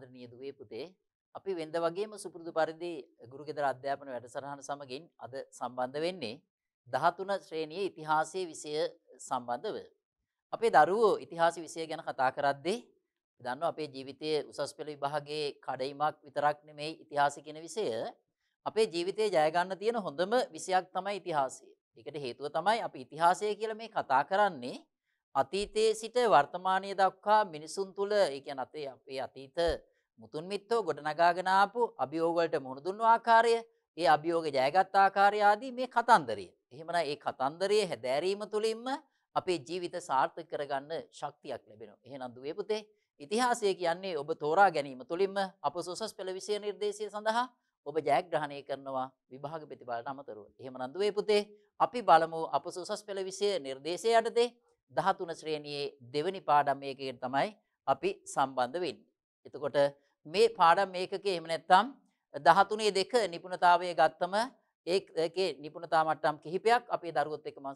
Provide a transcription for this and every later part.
ආදරණීය දුවේ පුතේ අපි වෙනද වගේම සුපුරුදු පරිදි ගුරුකෙදර අධ්‍යාපන වැඩසටහන සමගින් අද සම්බන්ධ වෙන්නේ 13 ශ්‍රේණියේ ඉතිහාසයේ විෂය සම්බන්ධව. අපේ දරුවෝ ඉතිහාස විෂය ගැන කතා කරද්දී දන්නවා අපේ ජීවිතයේ උසස් පෙළ විභාගයේ කඩයිමක් විතරක් නෙමෙයි ඉතිහාස කියන විෂය. අපේ ජීවිතේ ජය ගන්න තියෙන හොඳම විෂයක් තමයි ඉතිහාසය. ඒකට හේතුව තමයි අපි ඉතිහාසය කියලා මේ කතා කරන්නේ අතීතයේ සිට වර්තමානයේ දක්වා මිනිසුන් තුළ ඒ කියන්නේ අපේ අපේ අතීත මුතුන් මිත්තෝ ගොඩනගාගෙන ආපු අභියෝග වලට මුහුණ දුන්නු ආකාරය, ඒ අභියෝග ජයගත් ආකාරය ආදී මේ කතන්දරය. එහෙමනම් මේ කතන්දරයේ හැදෑරීම තුළින්ම අපේ ජීවිත සාර්ථක කරගන්න ශක්තියක් ලැබෙනවා. එහෙනම් දුවේ පුතේ, ඉතිහාසය කියන්නේ ඔබ තෝරා ගැනීම තුළින්ම අප සොසස් පෙළ විෂය නිර්දේශය සඳහා ඔබ ජයග්‍රහණය කරනවා විභාග ප්‍රතිඵලට අමතරව. එහෙමනම් දුවේ පුතේ අපි බලමු අප සොසස් පෙළ විෂය නිර්දේශය යටතේ 13 ශ්‍රේණියේ දෙවෙනි පාඩම් එකකට තමයි අපි සම්බන්ධ වෙන්නේ. එතකොට මේ පාඩම් මේකකේ එහෙම නැත්නම් 13 දෙක නිපුණතාවය ගත්තම ඒකේ නිපුණතා මට්ටම් කිහිපයක් අපේ දරුවොත් එක්ක මම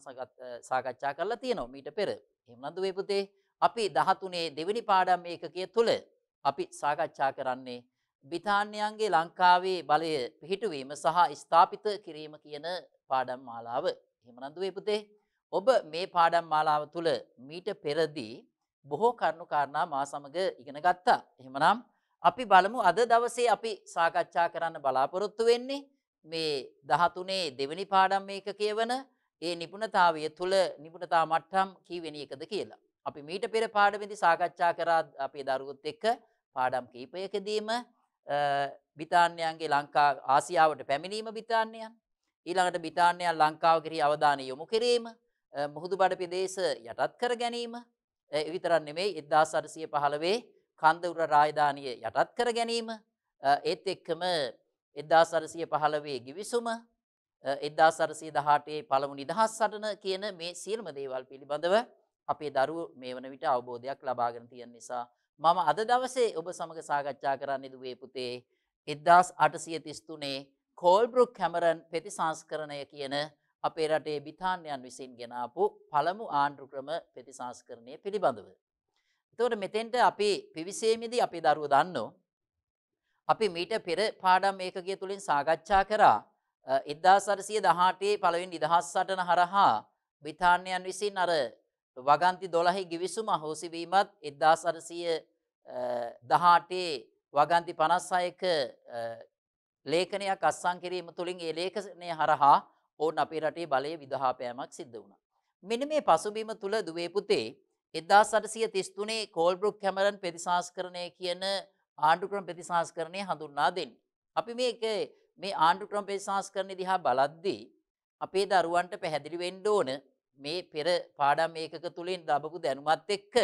සාකච්ඡා කරලා තියෙනවා මීට පෙර. එහෙමනම් දුවේ පුතේ අපි 13 දෙවෙනි පාඩම් ඒකකයේ තුල අපි සාකච්ඡා කරන්නේ බ්‍රිතාන්‍යයන්ගේ ලංකාවේ බලය පිහිටුවීම සහ ස්ථාපිත කිරීම කියන පාඩම් මාලාව. එහෙමනම් දුවේ පුතේ ඔබ මේ පාඩම් මාලාව තුල මීට පෙරදී බොහෝ කරුණු කාරණා මා සමග ඉගෙන ගත්තා. එහෙමනම් අපි බලමු අද දවසේ අපි සාකච්ඡා කරන්න බලාපොරොත්තු වෙන්නේ මේ 13 දෙවෙනි පාඩම් මේක කියවන ඒ නිපුණතාවය තුල නිපුණතා මට්ටම් කීවෙනි එකද කියලා. අපි මීට පෙර පාඩමේදී සාකච්ඡා කරා අපේ දරුවොත් එක්ක පාඩම් කීපයකදීම බ්‍රිතාන්‍යයන්ගේ ලංකා ආසියාවට පැමිණීම බ්‍රිතාන්‍යයන් ඊළඟට බ්‍රිතාන්‍යයන් ලංකාව කෙරෙහි අවධානය යොමු කිරීම මුහුදුබඩ ප්‍රදේශ යටත් කර ගැනීම විතරක් නෙමෙයි 1815 කන්දවුර රාජධානිය යටත් කර ගැනීම ඒත් එක්කම එදදා සරසිය පහළවේ ගිවිසුම එදදා සරසය දහටේ පළමු නිදහස් සටන කියන මේ සිල්ම දේවල් පිළිබඳව අපේ දරු මේ වන විට අවබෝධයක් ලබාගෙන තියන් නිසා මම අද දවසේ ඔබ සමඟ සාකච්ඡා කරන්න දුවේ පුතේ එදදාස් අටසිය තිස්තුනේ කෝල්බරුක් කැමරන් පෙති සංස්කරණය කියන අපේ රටේ බිතාන්යන් විසින් ගෙනාපු පළමු ආණ්ඩුක්‍රම ප්‍රතිසංස්කරණය පිළිබඳව. එතකොට මෙතෙන්ට අපේ පිවිසීමේදී අපේ දරුවෝ දන්නෝ අපි මීට පෙර පාඩම් ඒකකය තුලින් සාකච්ඡා කරා 1918 පළවෙනි නිදහස් සටන හරහා බ්‍රිතාන්‍යයන් විසින් අර වගන්ති 12 ගිවිසුම අහෝසි වීමත් 1918 වගන්ති 56ක ලේඛනයක් අත්සන් කිරීම තුලින් ඒ ලේඛනය හරහා ඕන් අපේ රටේ බලයේ විදහාපෑමක් සිද්ධ වුණා. මෙන්න මේ පසුබිම තුල දුවේ පුතේ එදදා සටසිය තිස්තුනේ කෝල්බෘක් කැමරන් ප්‍රතිශාස්කරණය කියන ආණ්ඩුක්‍රම ප්‍රතිශාස්කරණය හඳුන්නා දෙන්න. අපි මේක මේ ආණ්ඩුක්‍රම ප්‍රතිශාස්කරණය දිහා බලද්දී අපේ දරුවන්ට පැහැදිලි වෙන්න ඕන මේ පෙර පාඩම් ඒකක තුළින් දබපු දැනුමත් එක්ක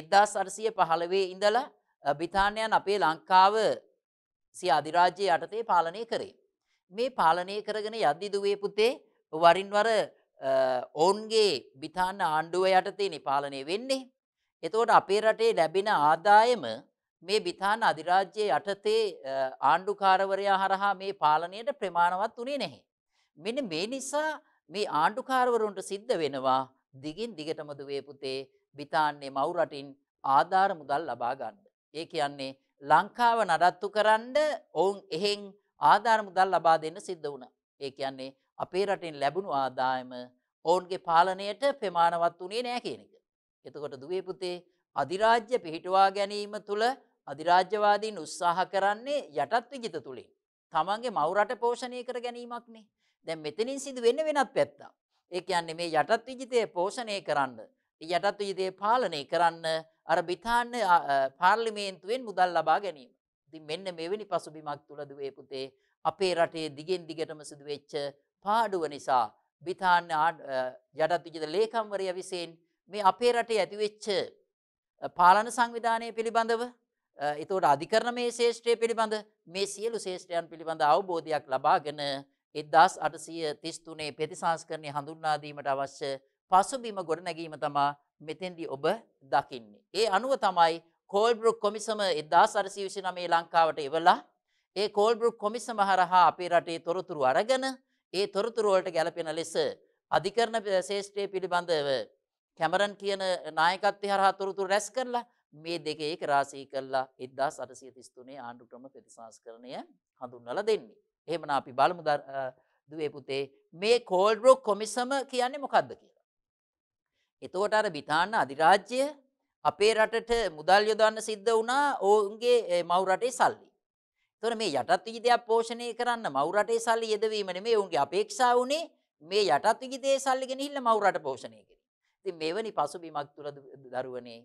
එදදා සරසිය පහළවේ ඉඳලා බිතාන්‍යයන් අපේ ලංකාව සිය අධිරාජ්‍යය යටතේ පාලනය කරේ. මේ පාලනය කරගෙන යද්දිදුවේ පුතේ වරින්වර ඔවුන්ගේ බිතාන්න ආණ්ඩුව යටතේනි පාලනය වෙන්නේ. එතකොට අපේ රටේ ලැබෙන ආදායම මේ බිතාන අධිරාජ්‍යයේ යටතේ ආණ්ඩුකාරවරයා හරහා මේ පාලනයට ප්‍රමාණවත් වනේ නැහැ. මෙන මේ නිසා මේ ආණ්ඩුකාරවරුන්ට සිද්ධ වෙනවා දිගින් දිගටමද වේ පුතේ බිතාන්නේ මව් රටින් ආධාර මුදල් ලබා ගන්න. ඒ කියන්නේ ලංකාව නඩත්තු කරන්න ඔවුන් එහෙන් ආධාර මුදල් ලබා දෙන්න සිද්ධ වුණා. ඒ කියන්නේ අපේ රටින් ලැබුණු ආදායම ඔවුන්ගේ පාලනයට ප්‍රමාණවත් වනේ නෑ කියනක. එතකොට දුවේපුතේ අධිරාජ්‍ය පිහිටවා ගැනීම තුළ අධිරාජ්‍යවාදීන් උත්සාහ කරන්නේ යටත් විජිත තුළින්. තමන්ගේ මවරට පෝෂණය කර ගැනීමක්නේ දැන් මෙතනින් සිදු වෙන්න වෙනත් පැත්තා. ඒක යන්නේ මේ යටත් විජිතය පෝෂණය කරන්න. යටත් විජිතය පාලනය කරන්න අර බිතාන්න පාර්ලිමේන්තුවෙන් මුදල් ලබා ගැනීම. ඉතින් මෙන්න මෙවැනි පසුබිමක් තුලද වේ පුතේ අපේ රටේ දිගෙන් දිගටම සිදුවෙච්ච පාඩුව නිසා බිතාන්න ජඩත්විජිත ලේකම්වරය විසයෙන් මේ අපේ රටේ ඇතිවෙච්ච පාලන සංවිධානය පිළිබඳව එතෝට අධිකරණ මේ ශේෂ්ත්‍රය පිළිබඳ මේ සියලු ශේෂ්ත්‍රයන් පිළිබඳ අවබෝධයක් ලබාගෙන එදදාස් අටසය තිස්තුනේ ප්‍රතිසංස්කරණය හඳුන්නාදීමට අවශ්‍ය පසුබිම ගොඩ නැගීම තමා මෙතෙන්දි ඔබ දකින්නේ. ඒ අනුව තමයි කෝල්බරුක් කොමිසම එදදා සරසි විෂනමේ ලංකාවට එවලා ඒ කෝල්බරුක් කොමිසම හරහා අපේ රටේ තොරතුරු අරගෙන ඒ තොරතුරුවලට ගැලපෙන ලෙස අධිකරණ ශේෂ්ත්‍රය පිළිබඳව කැමරන් කියන නායකත්ය හරහා තොරතුරු රැස් කරලා මේ දෙකේ කරාසී කරලා ඉද්දා සටසිය තිස්තුනේ ආණ්ඩුක්‍රම ප්‍රතිසංස්කරණය හඳුන්වල දෙන්නේ. එහෙමන අපි බලමු දුවේ පුතේ මේ කෝල්ඩරෝ කොමිසම කියන්නේ මොකක්ද කියලා. එතකොට අර බිතාන්න අධිරාජ්‍යය අපේ රටට මුදල් යොදන්න සිද්ධ වුණා ඔවුන්ගේ මවුරටේ සල්ලි. එතකොට මේ යටත් විජිතයක් පෝෂණය කරන්න මව් රටේ සල්ලි යෙදවීම නෙමෙයි ඔවුන්ගේ අපේක්ෂාව උනේ මේ යටත් විජිතයේ සල්ලි ගෙනහිල්ලා මව් රට පෝෂණය කිරීම. ඉතින් මෙවැනි පසුබිමක් තුළ දරුවනේ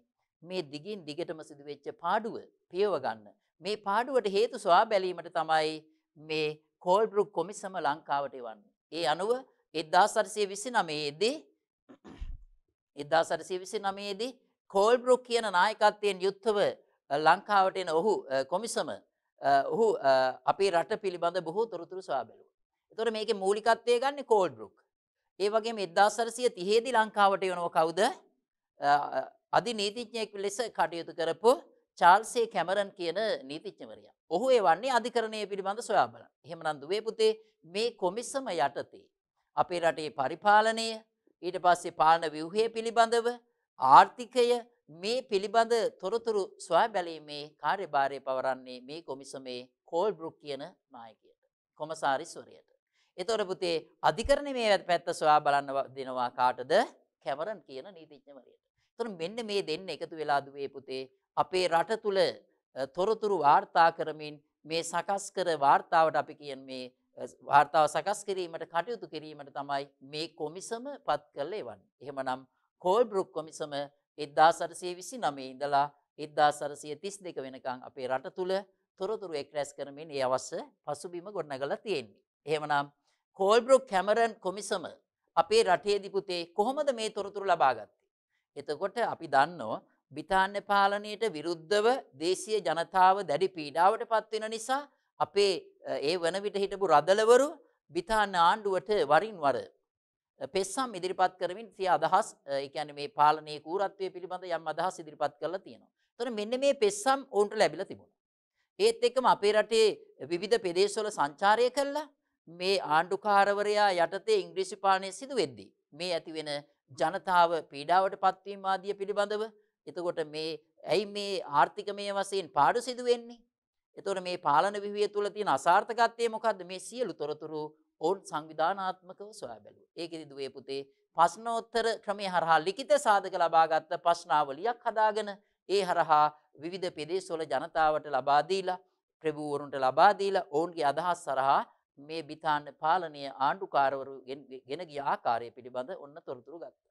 මේ දිගින් දිගටම සිදුවෙච්ච පාඩුව පියව ගන්න. මේ පාඩුවට හේතු සොයා බැලීමට තමයි මේ කෝල්බ්‍රුක් කොමිසම ලංකාවට එවන්නේ. ඒ අනුව 1929 දී 1929 දී කෝල්බ්‍රුක් කියන නායකත්වයෙන් යුක්තව ලංකාවට එන ඔහු කොමිසම ඔහු අපේ රට පිළිබඳ බොහෝ තොරතුරු සොයාබැලුව. එතොට මේක මූලිකත්වය ගන්න කෝල්ඩරුක්. ඒ වගේ එදදාසරසිය තිහේදි ලංකාවට යනව කවුද අධි නීතිඥයෙක් ලෙස කටයුතු කරපු චාල්සේ කැමරන් කියන නීතිච්ඥවරයා. ඔහු ඒ වන්නේ අධිකරණය පිළිබඳ සොයාබල හෙමනන්දුවේ පුතේ මේ කොමිස්සම යටතේ. අපේ රටේ පරිපාලනය ඊට පස්සේ පාලන විවහය පිළිබඳව ආර්ථිකය මේ පිළිබඳ තොරතුරු ස්වාබැලීමේ කාර්යභාරය පවරන්නේ මේ කොමිසමේ කෝල් බෘක් කියන නායකයට කොමසාරිස්වරයට. එතොර පුතේ අධිකරණ මේ පැත්ත ස්වා බලන්න දෙනවා කාටද කැමරන් කියන නීතිඥවරයට. තොර මෙන්න මේ දෙන්න එකතු වෙලාදුවේ පුතේ අපේ රට තුළ තොරතුරු වාර්තා කරමින් මේ සකස් කර වාර්තාවට අපි කියන මේ වාර්තාව සකස් කිරීමට කටයුතු කිරීමට තමයි මේ කොමිසම පත් කළේ වන්. එහෙමනම් කෝල්බෘක් කොමිසම එද්දාසරසය විසි නමේ ඉඳලා එද්දාසරසය තිස් දෙක වෙනකං අපේ රට තුළ තොරතුරු එක් රැස් කරමින් ඒ අවස්ස පසුබිම ගොඩනගල තියෙන්නේ. එහෙමනම් කෝල්බ්‍රොක් කැමරන් කොමිසම අපේ රටේදිපුතේ කොහොමද මේ තොරතුරු ලබාගත්තේ. එතකොට අපි දන්නෝ බිතාන්‍ය පාලනයට විරුද්ධව දේශය ජනතාව දැඩි පීඩාවට පත්වෙන නිසා අපේ ඒ වන විට හිටපු රදලවරු බිතාන්න ආණ්ඩුවට වරින් වර පෙස්සම් ඉදිරිපත් කරමින් තිය අදහස් එකැන මේ පාලනය කූරත්වය පිළිබඳ යම් අදහස් ඉදිරිපත් කරලා තියෙනවා. තොර මෙන්න මේ පෙස්සම් ඔවුන්ට ලැබිල තිබුණ. ඒත් එකම අපේ රටේ විවිධ පෙදේශවල සංචාරය කරලා මේ ආණ්ඩුකාරවරයා යටතේ ඉංග්‍රීසි පානය සිදු වෙද්දී. මේ ඇතිවෙන ජනතාව පීඩාවට පත්වීම ආදිය පිළිබඳව එතකොට මේ ඇයි මේ ආර්ථිකමය වසයෙන් පාඩු සිදුවෙන්නේ. එතොට මේ පාලන විවිය තුළ තියෙන අසාර්ථකත්වය මොකක්ද මේ සියලු තොරතුරු ඔවුන් සංවිධානාත්මකව සොයා බැලූ. ඒකෙදි දුවේ පුතේ ප්‍රශ්නෝත්තර ක්‍රමය හරහා ලිඛිත සාධක ලබාගත් ප්‍රශ්නාවලියක් හදාගෙන ඒ හරහා විවිධ පෙදේශවල ජනතාවට ලබා දීලා ප්‍රභූවරුන්ට ලබා දීලා ඔවුන්ගේ අදහස් සරහා මේ බිතාන්න පාලනය ආණ්ඩුකාරවරු ගෙන ගිය ආකාරය පිළිබඳ ඔන්න තොරතුරු ගත්තා.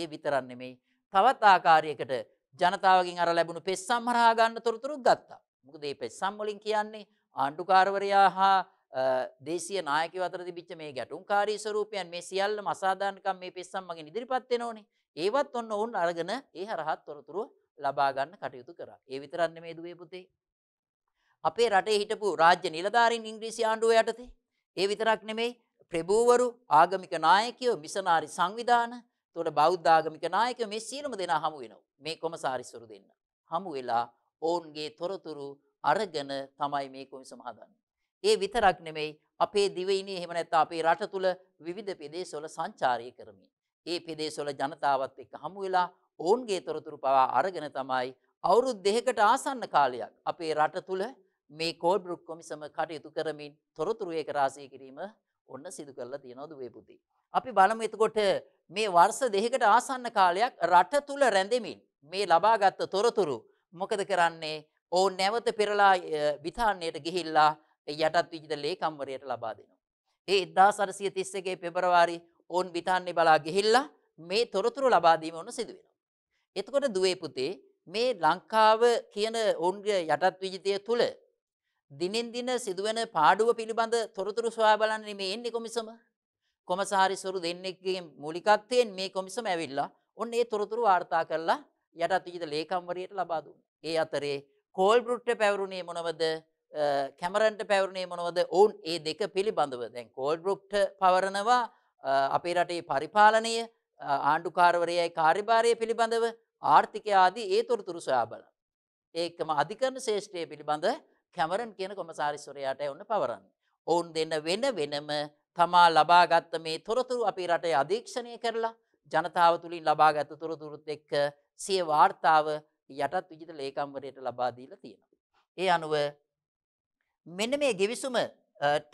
ඒ විතරක් නෙමෙයි තවත් ආකාරයකට ජනතාවගෙන් අර ලැබුණු පෙස්සම් හරහා ගන්න තොරතුරු ගත්තා. මොකද මේ පෙස්සම් වලින් කියන්නේ ආණ්ඩුකාරවරයා හා දේශීය නායකයෝ අතර තිබිච්ච මේ ගැටුම්කාරී ස්වරූපයන් මේ සියල්ලම අසාධාරණකම් මේ පිස්සන් මගෙන් ඉදිරිපත් වෙනෝනේ. ඒවත් ඔන්න ඔවුන් අරගෙන ඒ හරහා තොරතුරු ලබා ගන්න කටයුතු කරා. ඒ විතරක් නෙමේ දුවේ පුතේ. අපේ රටේ හිටපු රාජ්‍ය නිලධාරීන් ඉංග්‍රීසි ආණ්ඩුව යටතේ. ඒ විතරක් නෙමේ ප්‍රභූවරු, ආගමික නායකයෝ, මිෂනාරි සංවිධාන, එතකොට බෞද්ධ ආගමික නායකයෝ මේ සියලුම දෙනා හමු වෙනවා. මේ කොමසාරිස්වරු දෙන්න. හමු වෙලා ඔවුන්ගේ තොරතුරු අරගෙන තමයි මේ කොමිසම හදන්නේ. ඒ විතරක් නෙමෙයි අපේ දිවයිනේ එහෙම නැත්නම් අපේ රට තුල විවිධ ප්‍රදේශවල සංචාරය කරමින් ඒ ප්‍රදේශවල ජනතාවත් එක්ක හමු වෙලා ඔවුන්ගේ තොරතුරු පවා අරගෙන තමයි අවුරුදු දෙකකට ආසන්න කාලයක් අපේ රට තුල මේ කෝල්බ්‍රුක් කොමිසම කටයුතු කරමින් තොරතුරු ඒක රාශී කිරීම ඔන්න සිදු කරලා තියෙනවා දුවේ පුතේ. අපි බලමු එතකොට මේ වර්ෂ දෙකකට ආසන්න කාලයක් රට තුල රැඳෙමින් මේ ලබාගත් තොරතුරු මොකද කරන්නේ? ඕ නැවත පෙරලා විතාන්නයට ගිහිල්ලා යටත් විජිත ලේකම්වරයට ලබා දෙනවා. ඒ 1831 පෙබරවාරි ඕන් විතාන්නේ බලා ගිහිල්ලා මේ තොරතුරු ලබා දීම ඔන්න සිදු වෙනවා. එතකොට දුවේ පුතේ මේ ලංකාව කියන ඔවුන්ගේ යටත් විජිතය තුළ දිනෙන් දින සිදුවන පාඩුව පිළිබඳ තොරතුරු සොයා බලන්න මේ එන්නේ කොමිසම. කොමසාරිස්වරු දෙන්නෙක්ගේ මූලිකත්වයෙන් මේ කොමිසම ඇවිල්ලා ඔන්න ඒ තොරතුරු වාර්තා කරලා යටත් විජිත ලේකම්වරයට ලබා දුන්නා. ඒ අතරේ කෝල්බ්‍රුට්ට පැවරුණේ මොනවද? කැමරන්ට පැවරුණේ මොනවද ඔවුන් ඒ දෙක පිළිබඳව දැන් කෝල්ඩරුප්ට පවරනවා අපේ රටේ පරිපාලනය ආණ්ඩුකාරවරයයි කාරිභාරය පිළිබඳව ආර්ථිකය ආදී ඒ තොරතුරු සොයා බල. ඒකම අධිකරණ ශේෂ්ඨය පිළිබඳ කැමරන් කියන කොමසාරිස්වරයාට ඔන්න පවරන්න. ඔවුන් දෙන්න වෙන වෙනම තමා ලබාගත්ත මේ තොරතුරු අපි රටේ අධීක්ෂණය කරලා ජනතාව තුළින් ලබාගත්ත තොරතුරුත් එක්ක සිය වාර්තාව යටත් විජිත ලේකම්වරයට ලබාදීල තියෙනවා. ඒ අනුව මෙන්න මේ ගෙවිසුමට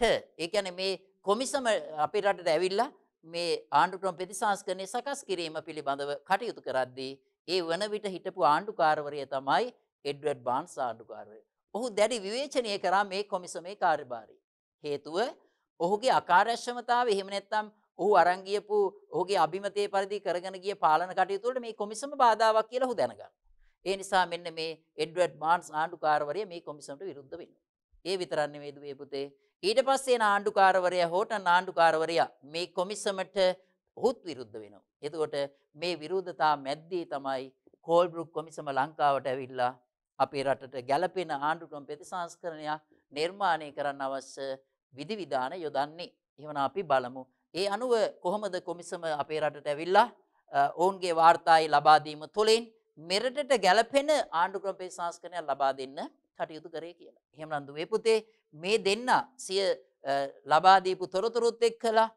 ඒ කියන්නේ මේ කොමිසම අපේ රටට ඇවිල්ලා මේ ආණ්ඩුක්‍රම ප්‍රතිසංස්කරණය සකස් කිරීම පිළිබඳව කටයුතු කරද්දී ඒ වන විට හිටපු ආණ්ඩුකාරවරය තමයි එඩ්වඩ් බාන්ස් ආණ්ඩුකාරවරය. ඔහු දැඩි විවේචනය කරා මේ කොමිසමේ කාර්යභාරය. හේතුව ඔහුගේ අකාර්යක්ෂමතාව එහෙම නැත්නම් ඔහු අරන් ගියපු ඔහුගේ අභිමතයේ පරිදි කරගෙන ගිය පාලන කටයුතු වලට මේ කොමිසම බාධාවක් කියලා ඔහු දැනගන්නවා. ඒ නිසා මෙන්න මේ එඩ්වඩ් බාන්ස් ආණ්ඩුකාරවරය මේ කොමිසමට විරුද්ධ වෙනවා. ඒ විතරක් නෙවෙයිද මේ පුතේ ඊට පස්සේ නාණ්ඩුකාරවරයා හෝටන් නාණ්ඩුකාරවරයා මේ කොමිසමට ඔහුත් විරුද්ධ වෙනවා. එතකොට මේ විරුද්ධතා මැද්දේ තමයි කෝල්බ්‍රුක් කොමිසම ලංකාවට ඇවිල්ලා අපේ රටට ගැළපෙන ආණ්ඩුක්‍රම ප්‍රතිසංස්කරණයක් නිර්මාණය කරන්න අවශ්‍ය විධිවිධාන යොදන්නේ. එහෙමනම් අපි බලමු. ඒ අනුව කොහොමද කොමිසම අපේ රටට ඇවිල්ලා ඔවුන්ගේ වාර්තායි ලබා දීම තුළින් මෙරටට ගැළපෙන ආණ්ඩුක්‍රම ප්‍රතිසංස්කරණයක් ලබා දෙන්න කටයුතු කරේ කියලා. හෙමනන්දු මේ පුතේ මේ දෙන්න සිය ලබාදීපු තොරතුරුත් එක් කලා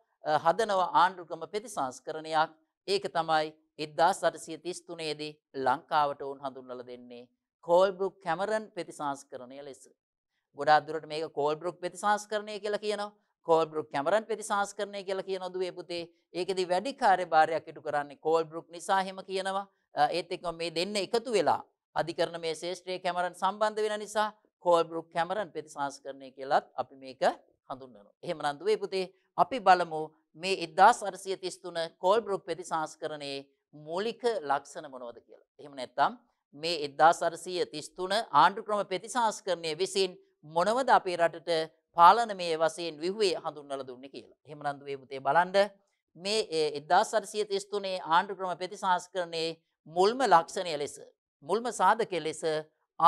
හදනව ආණ්ඩුකම ප්‍රතිසංස්කරණයක් ඒක තමයි එද්දා සටසිය තිස්තුනේදී ලංකාවට ඔවුන් හඳුන්වල දෙන්නේ කෝල්බරුක් කැමරන් ප්‍රතිසංස්කරණය ලෙස. ගොඩාදුරට මේක කෝල්බරුක් ප්‍රතිසංස්කරණය කියලා කියනවා කෝල්බරුක් කැමරන් ප්‍රතිසංස්කරණය කියලා කියන නොදුවේ පුතේ ඒකෙදි වැඩි කාර්යභාරයක් ඉටු කරන්නේ කෝල්බරුක් නිසා එහෙම කියනවා ඒත් එක්කම මේ දෙන්න එකතු වෙලා අධිකරණ මේ ශේෂ්ත්‍රයේ කැමරන් සම්බන්ධ වෙන නිසා කෝල්බ්‍රුක් කැමරන් ප්‍රතිසංස්කරණය කියලත් අපි මේක හඳුන්වනවා. එහෙමනම් දුවේ පුතේ අපි බලමු මේ 1833 කෝල්බ්‍රුක් ප්‍රතිසංස්කරණයේ මූලික ලක්ෂණ මොනවද කියලා. එහෙම නැත්නම් මේ 1833 ආණ්ඩුක්‍රම ප්‍රතිසංස්කරණය විසින් මොනවද අපේ රටට පාලනමය වශයෙන් විහුවේ හඳුන්වලා දුන්නේ කියලා. එහෙමනම් දුවේ පුතේ බලන්න මේ 1833 ආණ්ඩුක්‍රම ප්‍රතිසංස්කරණයේ මුල්ම ලක්ෂණය ලෙස මුල්ම සාධකය ලෙස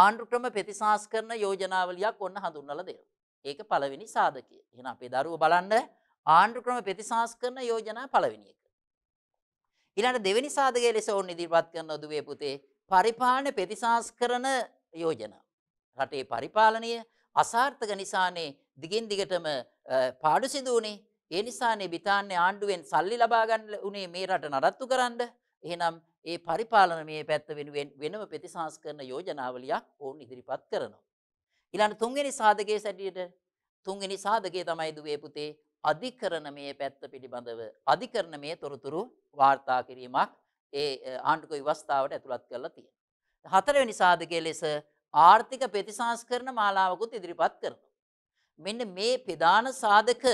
ආණ්ඩුක්‍රම ප්‍රතිශාස් කරන යෝජනාවලයක් ඔන්න හඳුන්නල දෙව. ඒක පළවෙනි සාධකය. එහෙනම් අපේ දරුව බලන්න ආණ්ඩුක්‍රම ප්‍රතිශාස් කරන යෝජනා පළවෙනි එක. ඊළඟට දෙවෙනි සාධකය ලෙස ඔන්න ඉදිරිපත් කරන දුවේ පුතේ පරිපාලන ප්‍රතිශාස් කරන යෝජනා. රටේ පරිපාලනය අසාර්ථක නිසානේ දිගින් දිගටම පාඩු සිදු වුණේ. ඒ නිසානේ බ්‍රිතාන්‍ය ආණ්ඩුවෙන් සල්ලි ලබා ගන්න උනේ මේ රට නඩත්තු කරන්න. එහෙනම් ඒ පරිපාලනමය පැත්ත වෙනුවෙන් වෙනම ප්‍රතිසංස්කරන යෝජනාවලියක් ඔවුන් ඉදිරිපත් කරනවා. ඉලන්න තුන්ගනි සාධකයේ සැටියට තුන්ගනි සාධකය තමයි දුවේ පුතේ අධිකරණමය පැත්ත පිළිබඳව අධිකරණමය තොරතුරු වාර්තා කිරීමක් ඒ ආණ්ඩුක විවස්ථාවට ඇතුළත් කරලා තියෙන. හතරවෙනි සාධකය ලෙස ආර්ථික ප්‍රතිසංස්කරන මාලාවකුත් ඉදිරිපත් කරන. මෙන්න මේ ප්‍රධාන සාධක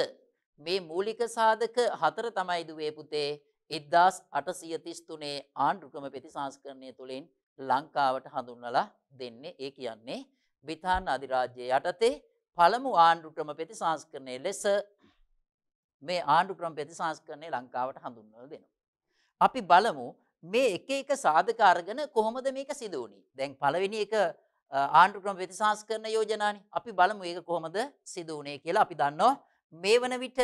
මේ මූලික සාධක හතර තමයි දුවේ පුතේ ඉද්දාස් අටසියතිස්තුනේ ආණ්ඩුක්‍රම පෙති සංස්කරණය තුළින් ලංකාවට හඳුන්නලා දෙන්නේ ඒ කියන්නේ බිතාන් අධිරාජ්‍යය යටතේ පළමු ආණ්ඩුක්‍රම පෙති සංස්කරණය ලෙස මේ ආණ්ඩුක්‍රම පෙති සංස්කරණය ලංකාවට හඳුන්වල දෙනවා. අපි බලමු මේ එක එක සාධකාරගෙන කොහොමද මේක සිදුවනි. දැන් පළවෙනි එක ආණ්ඩුක්‍රම පෙති සංස්කරණ යෝජනානි අපි බලමු ඒක කොහොමද සිදුවනේ කියලා අපි දන්නවා මේ වන විට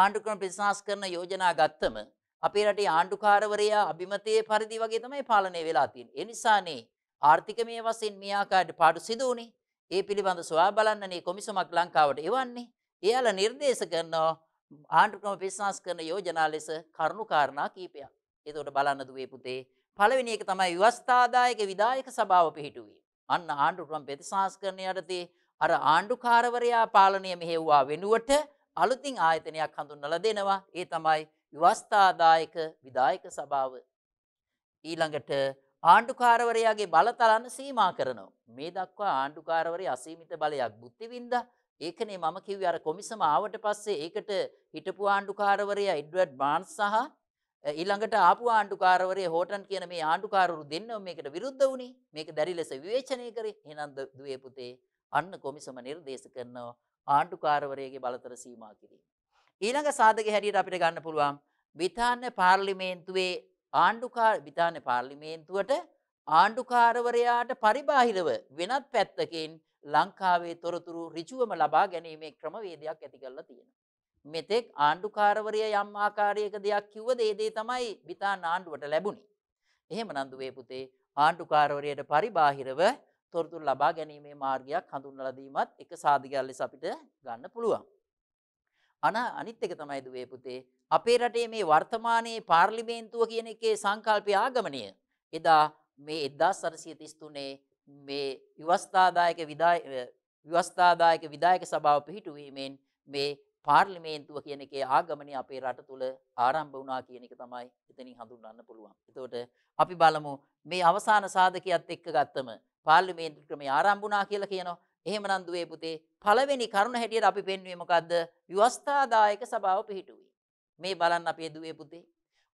ආණ්ඩුක්‍රම ප්‍රතිසංස්කරණ යෝජනා ගත්තම අපේ රටේ ආණ්ඩුකාරවරයා අභිමතයේ පරිදි වගේ තමයි පාලනය වෙලා තියෙන්නේ. ඒ නිසානේ ආර්ථිකමය වශයෙන් මේ ආකාරයට පාඩු සිදු වුණේ. ඒ පිළිබඳ සොයා බලන්නනේ කොමිසමක් ලංකාවට එවන්නේ. එයාලා නිර්දේශ කරනවා ආණ්ඩුක්‍රම පිරිසස් කරන යෝජනා ලෙස කරුණු කාරණා කීපයක්. එතකොට බලන්න දුවේ පුතේ පළවෙනි එක තමයි ව්‍යවස්ථාදායක විධායක සභාව පිහිටුවේ. අන්න ආණ්ඩුක්‍රම ප්‍රතිසංස්කරණ යටතේ අර ආණ්ඩුකාරවරයා පාලනය මෙහෙව්වා වෙනුවට අලුතින් ආයතනයක් හඳුන්වලා දෙනවා. ඒ තමයි විවස්ථාදායක විදායක සභාව. ඊළඟට ආණ්ඩුකාරවරයාගේ බලතලන්න සීමා කරනවා. මේ දක්වා ආණ්ඩුකාරවරය අසීමිත බලයක් බුද්ධිවින්ද ඒකනේ මම කිව් අර කොමිසම ආවට පස්සේ ඒකට හිටපු ආණ්ඩුකාරවරය ඉඩ්වඩ් බාන්ස් සහ ඊළඟට ආපු ආණ්ඩුකාරවරය හෝටන් කියන මේ ආණ්ඩුකාරවරු දෙන්නව මේකට විරුද්ධ වුණේ මේක දැරි ලෙස විවේචනය කරේ එහෙනම් දුවේ පුතේ අන්න කොමිසම නිර්දේශ කරනවා ආණ්ඩුකාරවරයගේ බලතර සීමා කිරීම. ඊළඟ සාධකේ හැටියට අපිට ගන්න පුළුවන් බ්‍රිතාන්‍ය පාර්ලිමේන්තුවේ ආණ්ඩුකාර බ්‍රිතාන්‍ය පාර්ලිමේන්තුවට ආණ්ඩුකාරවරයාට පරිබාහිරව වෙනත් පැත්තකින් ලංකාවේ තොරතුරු ඍජුවම ලබා ගැනීමේ ක්‍රමවේදයක් ඇති කරලා තියෙනවා. මෙතෙක් ආණ්ඩුකාරවරයා යම් ආකාරයක දෙයක් කිව්වද ඒ දේ තමයි බ්‍රිතාන්‍ය ආණ්ඩුවට ලැබුණේ. එහෙම නන්දුවේ පුතේ ආණ්ඩුකාරවරයට පරිබාහිරව තොරතුරු ලබා ගැනීමේ මාර්ගයක් හඳුන්වලා දීමත් එක සාධකයක් ලෙස අපිට ගන්න පුළුවන්. අන අනිත් එක තමයි දුවේ පුතේ අපේ රටේ මේ වර්තමානයේ පාර්ලිමේන්තුව කියන එකේ සංකල්පය ආගමනය එදා මේ 1933 මේ විවස්ථාදායක විවස්ථාදායක විධායක සභාව පිහිටුවීමෙන් මේ පාර්ලිමේන්තුව කියන එකේ ආගමනය අපේ රට තුළ ආරම්භ වුණා කියන එක තමයි එතනින් හඳුන්වන්න පුළුවන්. එතකොට අපි බලමු මේ අවසාන සාධකයත් එක්ක ගත්තම පාර්ලිමේන්තු ක්‍රමය ආරම්භ වුණා කියලා කියනවා. එහෙමනම් දුවේ පුතේ පළවෙනි කරුණ හැටියට අපි පෙන්වුවේ මොකද්ද? විවස්ථාදායක සභාව පිහිටුවීම. මේ බලන්න අපේ දුවේ පුතේ.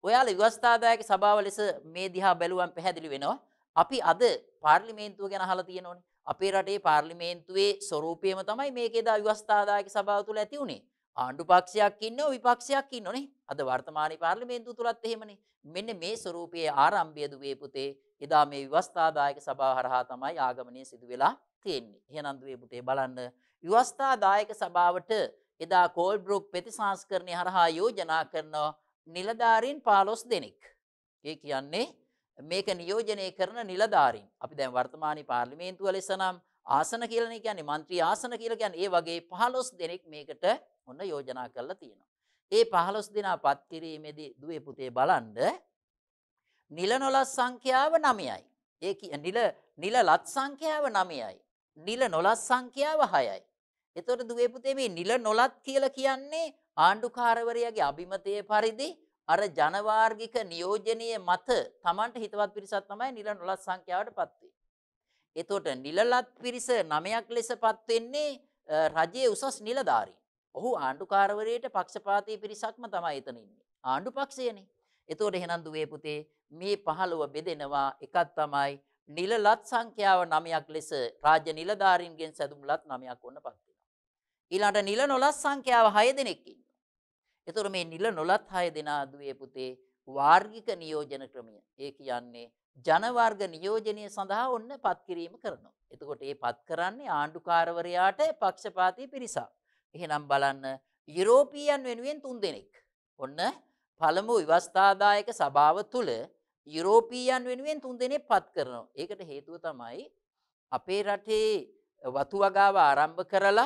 ඔයාලා විවස්ථාදායක සභාව ලෙස මේ දිහා බැලුවම පැහැදිලි වෙනවා. අපි අද පාර්ලිමේන්තුව ගැන අහලා තියෙනෝනේ. අපේ රටේ පාර්ලිමේන්තුවේ ස්වරූපයම තමයි මේකේදා විවස්ථාදායක සභාව තුල ඇති උනේ. ආණ්ඩු පක්ෂයක් ඉන්නෝ විපක්ෂයක් ඉන්නෝනේ. අද වර්තමානයේ පාර්ලිමේන්තුව තුලත් එහෙමනේ. මෙන්න මේ ස්වරූපයේ ආරම්භය දුවේ පුතේ එදා මේ විවස්ථාදායක සභාව හරහා තමයි ආගමනය සිදු වෙලා තියෙන්නේ. එහෙනම් දුවේ පුතේ බලන්න විවස්ථාදායක සභාවට එදා කෝල්බ්‍රොක් ප්‍රතිසංස්කරණය හරහා යෝජනා කරන නිලධාරීන් 15 දෙනෙක්. ඒ කියන්නේ මේක නියෝජනය කරන නිලධාරීන්. අපි දැන් වර්තමානයේ පාර්ලිමේන්තුව ලෙස නම් ආසන කියලා කියන්නේ മന്ത്രി ආසන කියලා කියන්නේ ඒ වගේ 15 දෙනෙක් මේකට ඔන්න යෝජනා කරලා තියෙනවා. ඒ 15 දෙනා පත් කිරීමේදී දුවේ පුතේ බලන්න නිල නොලස් සංඛ්‍යාව 9යි. ඒ නිල නිල ලත් සංඛ්‍යාව 9යි. නිල නොලස් සංඛ්‍යාව 6යි. එතකොට දුවේ පුතේ මේ නිල නොලත් කියලා කියන්නේ ආණ්ඩුකාරවරයාගේ අභිමතයේ පරිදි අර ජනවාර්ගික නියෝජනීය මත Tamanට හිතවත් පිරිසක් තමයි නිල නොලස් සංඛ්‍යාවටපත් වෙන්නේ. එතකොට නිලලත් පිරිස 9ක් ලෙසපත් වෙන්නේ රජයේ උසස් නිලධාරීන්. ඔහු ආණ්ඩුකාරවරයාට පක්ෂපාතී පිරිසක්ම තමයි එතන ඉන්නේ. ආණ්ඩු පක්ෂයනේ. එතකොට එහෙනම් දුවේ පුතේ මේ 15 බෙදෙනවා එකක් තමයි නිල ලත් සංඛ්‍යාව 9ක් ලෙස රාජ්‍ය නිලධාරීන්ගෙන් සැදුම් ලත් 9ක් වන්නපත් වෙනවා. ඊළඟට නිල නොලත් සංඛ්‍යාව 6 දෙනෙක් ඉන්නවා. ඒතර මේ නිල නොලත් 6 දෙනා දුවේ පුතේ වාර්ගික නියෝජන ක්‍රමය. ඒ කියන්නේ ජන වර්ග නියෝජනය සඳහා ඔන්න පත් කිරීම කරනවා. එතකොට ඒ පත් කරන්නේ ආණ්ඩුකාරවරයාට පක්ෂපාතී පිරිසක්. එහෙනම් බලන්න යුරෝපියන් වෙනුවෙන් 3 දෙනෙක්. ඔන්න පළමු විවස්ථාදායක සභාව තුළ යුරෝපීයන් වෙනුවෙන් තුන් දෙනෙක් පත් කරනවා. ඒකට හේතුව තමයි අපේ රටේ වතු වගාව ආරම්භ කරලා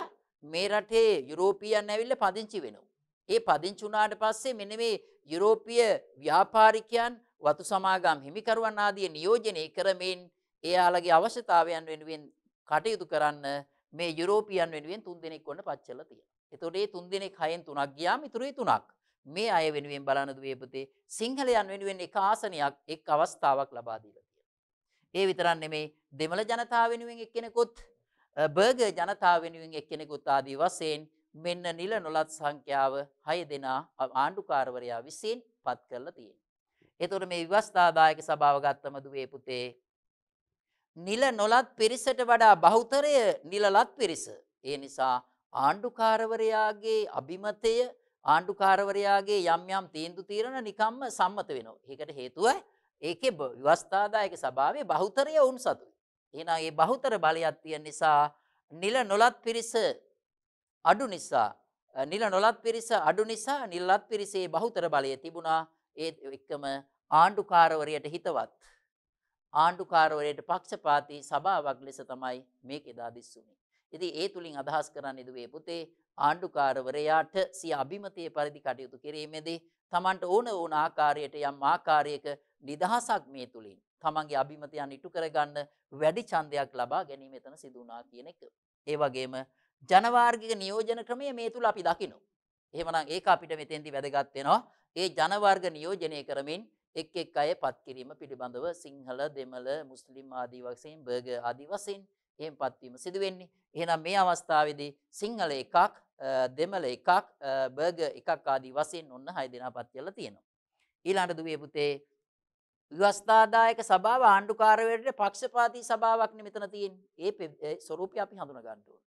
මේ රටේ යුරෝපියන් ඇවිල්ල පදිංචි වෙනවා. ඒ පදිංචි වුණාට පස්සේ මෙන්න මේ යුරෝපීය ව්‍යාපාරිකයන් වතු සමාගම් හිමිකරුවන් ආදිය නියෝජනය කරමින් එයාලගේ අවශ්‍යතාවයන් වෙනුවෙන් කටයුතු කරන්න මේ යුරෝපියන් වෙනුවෙන් තුන් දෙනෙක් වොන්න පච්චල තියෙනවා. එතකොට මේ තුන් දෙනෙක් හයෙන් තුනක් ගියාම ඉතුරුයි තුනක්. මේ අය වෙනුවෙන් බලනතු වේපතේ සිංහලයන් වෙනුවෙන් එක ආසනයක් එක් අවස්ථාවක් ලබා දීලා තියෙනවා. ඒ විතරක් නෙමෙයි දෙමළ ජනතාව වෙනුවෙන් එක්කෙනෙකුත් බර්ගර් ජනතාව වෙනුවෙන් එක්කෙනෙකුත් ආදී වශයෙන් මෙන්න නිල නොලත් සංඛ්‍යාව 6 දෙනා ආණ්ඩුකාරවරයා විසින් පත් කරලා තියෙනවා. එතකොට මේ විවස්ථාදායක සභාව ගත්තම දුවේ පුතේ නිල නොලත් පිරිසට වඩා බහුතරය නිලලත් පිරිස. ඒ නිසා ආණ්ඩුකාරවරයාගේ අභිමතය ආණ්ඩුකාරවරයාගේ යම් යම් තීන්දු තීරණ නිකම්ම සම්මත වෙනවා. ඒකට හේතුව ඒකේ විවස්ථාදායක සභාවේ බහුතරය වුන් සතුයි. එහෙනම් ඒ බහුතර බලයක් තියෙන නිසා නිල නොලත් පිරිස අඩු නිසා නිල නොලත් පිරිස අඩු නිසා නිලත් පිරිසේ බහුතර බලය තිබුණා. ඒත් එක්කම ආණ්ඩුකාරවරයට හිතවත් ආණ්ඩුකාරවරයට පක්ෂපාති සභාවක් ලෙස තමයි මේක එදා දිස්සුනේ. ඉතින් ඒ තුලින් අදහස් කරන්නේ දුවේ පුතේ ආණ්ඩුකාරවරයාට සිය අභිමතයේ පරිදි කටයුතු කිරීමේදී තමන්ට ඕන ඕන ආකාරයට යම් ආකාරයක නිදහසක් මේ තුලින් තමන්ගේ අභිමතයන් ඉටු කරගන්න වැඩි ඡන්දයක් ලබා ගැනීම එතන සිදු වුණා කියන එක. ඒ වගේම ජනවාර්ගික නියෝජන ක්‍රමය මේ තුල අපි දකිනවා. එහෙමනම් ඒක අපිට මෙතෙන්දි වැදගත් වෙනවා. ඒ ජනවර්ග නියෝජනය කරමින් එක් එක් අය පත් කිරීම පිළිබඳව සිංහල දෙමළ මුස්ලිම් ආදී වශයෙන් බර්ග ආදී වශයෙන් එහෙමපත් වීම සිදු වෙන්නේ. එහෙනම් මේ අවස්ථාවේදී සිංහල එකක්, දෙමළ එකක්, බර්ගර් එකක් ආදී වශයෙන් ඔන්න 6 දෙනාපත් කරලා තියෙනවා. ඊළඟට දුවේ පුතේ ව්‍යවස්ථාදායක සභාව ආණ්ඩුකාරවරයට පක්ෂපාතී සභාවක් නෙමෙතන තියෙන්නේ. ඒ ස්වરૂපය අපි හඳුනා ගන්න ඕනේ.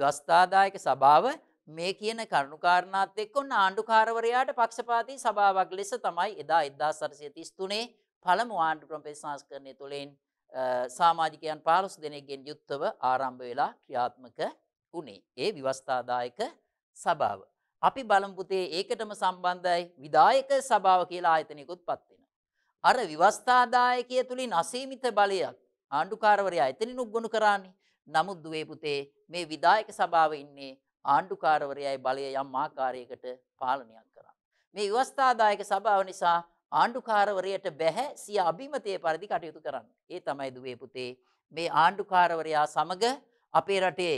ව්‍යවස්ථාදායක සභාව මේ කියන කරුණුකාරණාත් එක්ක ඔන්න ආණ්ඩුකාරවරයාට පක්ෂපාතී සභාවක් ලෙස තමයි එදා 1933 පළමු ආණ්ඩු ප්‍රවේශ සංස්කරණය තුළින් සාමාජිකයන් පාලොස් දෙනෙක්ගෙන් යුත්තව ආරම්භ වෙලා ක්‍රියාත්මක වුණේ. ඒ විවස්ථාදායක සභාව. අපි බලම්පුතේ ඒකටම සම්බන්ධයි විදායක සභාව කියලා ආයතනයකුත් පත්වෙන. අර විවස්ථාදායකය තුළින් අසීමිත බලයක් ආණ්ඩුකාරවරයා එතනින් උක්ගොුණු කරන්නේ නමුත් දුවේපුතේ මේ විදායක සභාව ඉන්නේ ආණ්ඩුකාරවරයයි බලය යම් ආකාරයකට පාලනයක් කරන්න. මේ විවස්ථාදායක සභාව නිසා ආණ්ඩුකාරවරයට බැහැ සිය අභිමතය පරිදි කටයුතු කරන්න. ඒ තමයි දුවේ පුතේ මේ ආණ්ඩුකාරවරයා සමග අපේ රටේ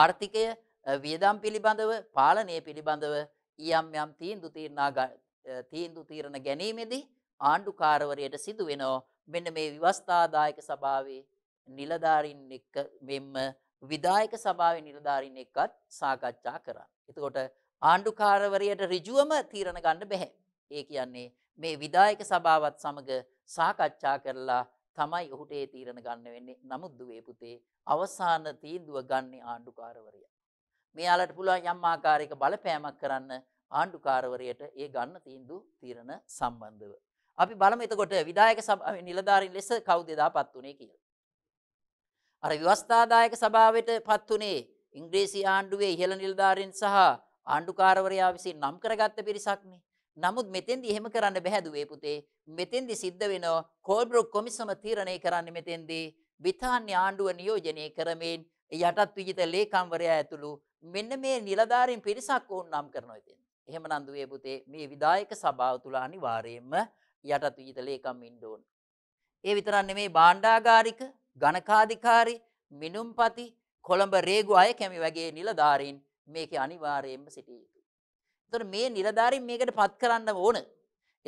ආර්ථිකය වියදම් පිළිබඳව පාලනය පිළිබඳව යම් යම් තීන්දු තීරණා තීන්දු තීරණ ගැනීමේදී ආණ්ඩුකාරවරයට සිදුවෙනෝ මෙන්න මේ විවස්ථාදායක සභාවේ නිලධාරින් එක්ක මෙම විදායක සභාවේ නිලධාරින් එක්කත් සාකච්ඡා කරන්න. එතකොට ආණ්ඩුකාරවරයට ඍජුවම තීරණ ගන්න බැහැ. ඒ කියන්නේ මේ විදායක සභාවත් සමග සාකච්ඡා කරලා තමයි ඔහුට ඒ තීරණ ගන්න වෙන්නේ. නමුත් දුවේ පුතේ අවසාන තීන්දුව ගන්නේ ආණ්ඩුකාරවරයා. මෙයාලට පුළුවන් යම් ආකාරයක බලපෑමක් කරන්න ආණ්ඩුකාරවරයට ඒ ගන්න තීන්දුව තීරණ සම්බන්ධව. අපි බලමු එතකොට විධායක සභාවේ නිලධාරීන් ලෙස කවුද එදාපත් උනේ කියලා. අර ව්‍යවස්ථාදායක සභාවට පත් උනේ ඉංග්‍රීසි ආණ්ඩුවේ ඉහළ නිලධාරීන් සහ ආණ්ඩුකාරවරයා විසින් නම් කරගත්ත පිරිසක්නේ. නමුත් මෙතෙන්දි එහෙම කරන්න බැහැදුවේ පුතේ. මෙතෙන්දි සිද්ධ වෙනවා කෝල්බ්‍රොක් කොමිසම තීරණය කරන්නේ මෙතෙන්දී බ්‍රිතාන්‍ය ආණ්ඩුව නියෝජනය කරමින් යටත් විජිත ලේකම්වරයා ඇතුළු මෙන්න මේ නිලධාරීන් පිරිසක් ඕන්නම් කරනවා ඉතින්. එහෙමනම් දුවේ පුතේ මේ විධායක සභාව තුල අනිවාර්යයෙන්ම යටත් විජිත ලේකම් ඉන්න ඕන. ඒ විතරක් නෙමේ භාණ්ඩාගාරික, ගණකාධිකාරී, මිනුම්පති, කොළඹ රේගු අය කැමි වගේ නිලධාරීන් මේකේ අනිවාර්යයෙන්ම සිටිය යුතුයි. එතකොට මේ නිලධාරීන් මේකට පත් කරන්න ඕන.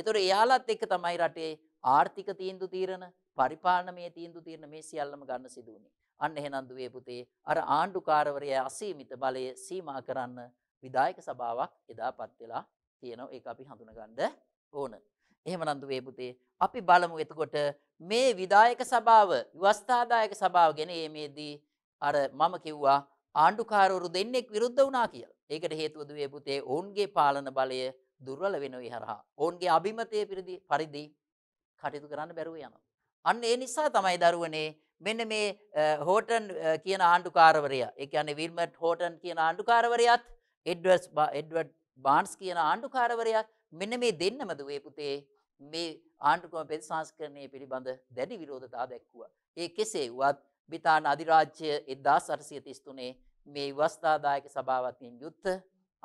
එතකොට එයාලත් එක්ක තමයි රටේ ආර්ථික තීන්දුව తీරන, පරිපාලනමය තීන්දුව తీරන මේ සියල්ලම ගන්න සිදු වුණේ. අන්න එහෙනම් දුවේ පුතේ අර ආණ්ඩුකාරවරයා අසීමිත බලය සීමා කරන්න විධායක සභාවක් එදාපත් වෙලා තියෙනවා. ඒක අපි හඳුනගන්න ඕන. එහෙමනම් දුවේ පුතේ අපි බලමු එතකොට මේ විධායක සභාව, ව්‍යවස්ථාදායක සභාව ගැන මේදී අර මම කිව්වා ආණ්ඩුකාරවරු දෙන්නෙක් විරුද්ධ වුණා කියලා. ඒකට හේතුව දුවේ පුතේ ඔවුන්ගේ පාලන බලය දුර්වල වෙන විහරහා. ඔවුන්ගේ අභිමතය පිරිදි පරිදි කටයුතු කරන්න බැරුව යනවා. අන්න ඒ නිසා තමයි දරුවනේ මෙන්න මේ හෝටන් කියන ආණ්ඩුකාරවරයා. ඒ කියන්නේ විල්මට් හෝටන් කියන ආණ්ඩුකාරවරයාත් එඩ්වර්ඩ්ස් එඩ්වර්ඩ් බාන්ස් කියන ආණ්ඩුකාරවරයාත් මෙන්න මේ දෙන්නම දුවේ පුතේ මේ ආණ්ඩුක්‍රම ප්‍රතිසංස්කරණය පිළිබඳ දැඩි විරෝධතා දැක්වුවා. ඒ කෙසේ වුවත් බ්‍රිතාන්‍ය අධිරාජ්‍ය 1833 මේ වස්ථාදායක සභාවකින් යුත්ත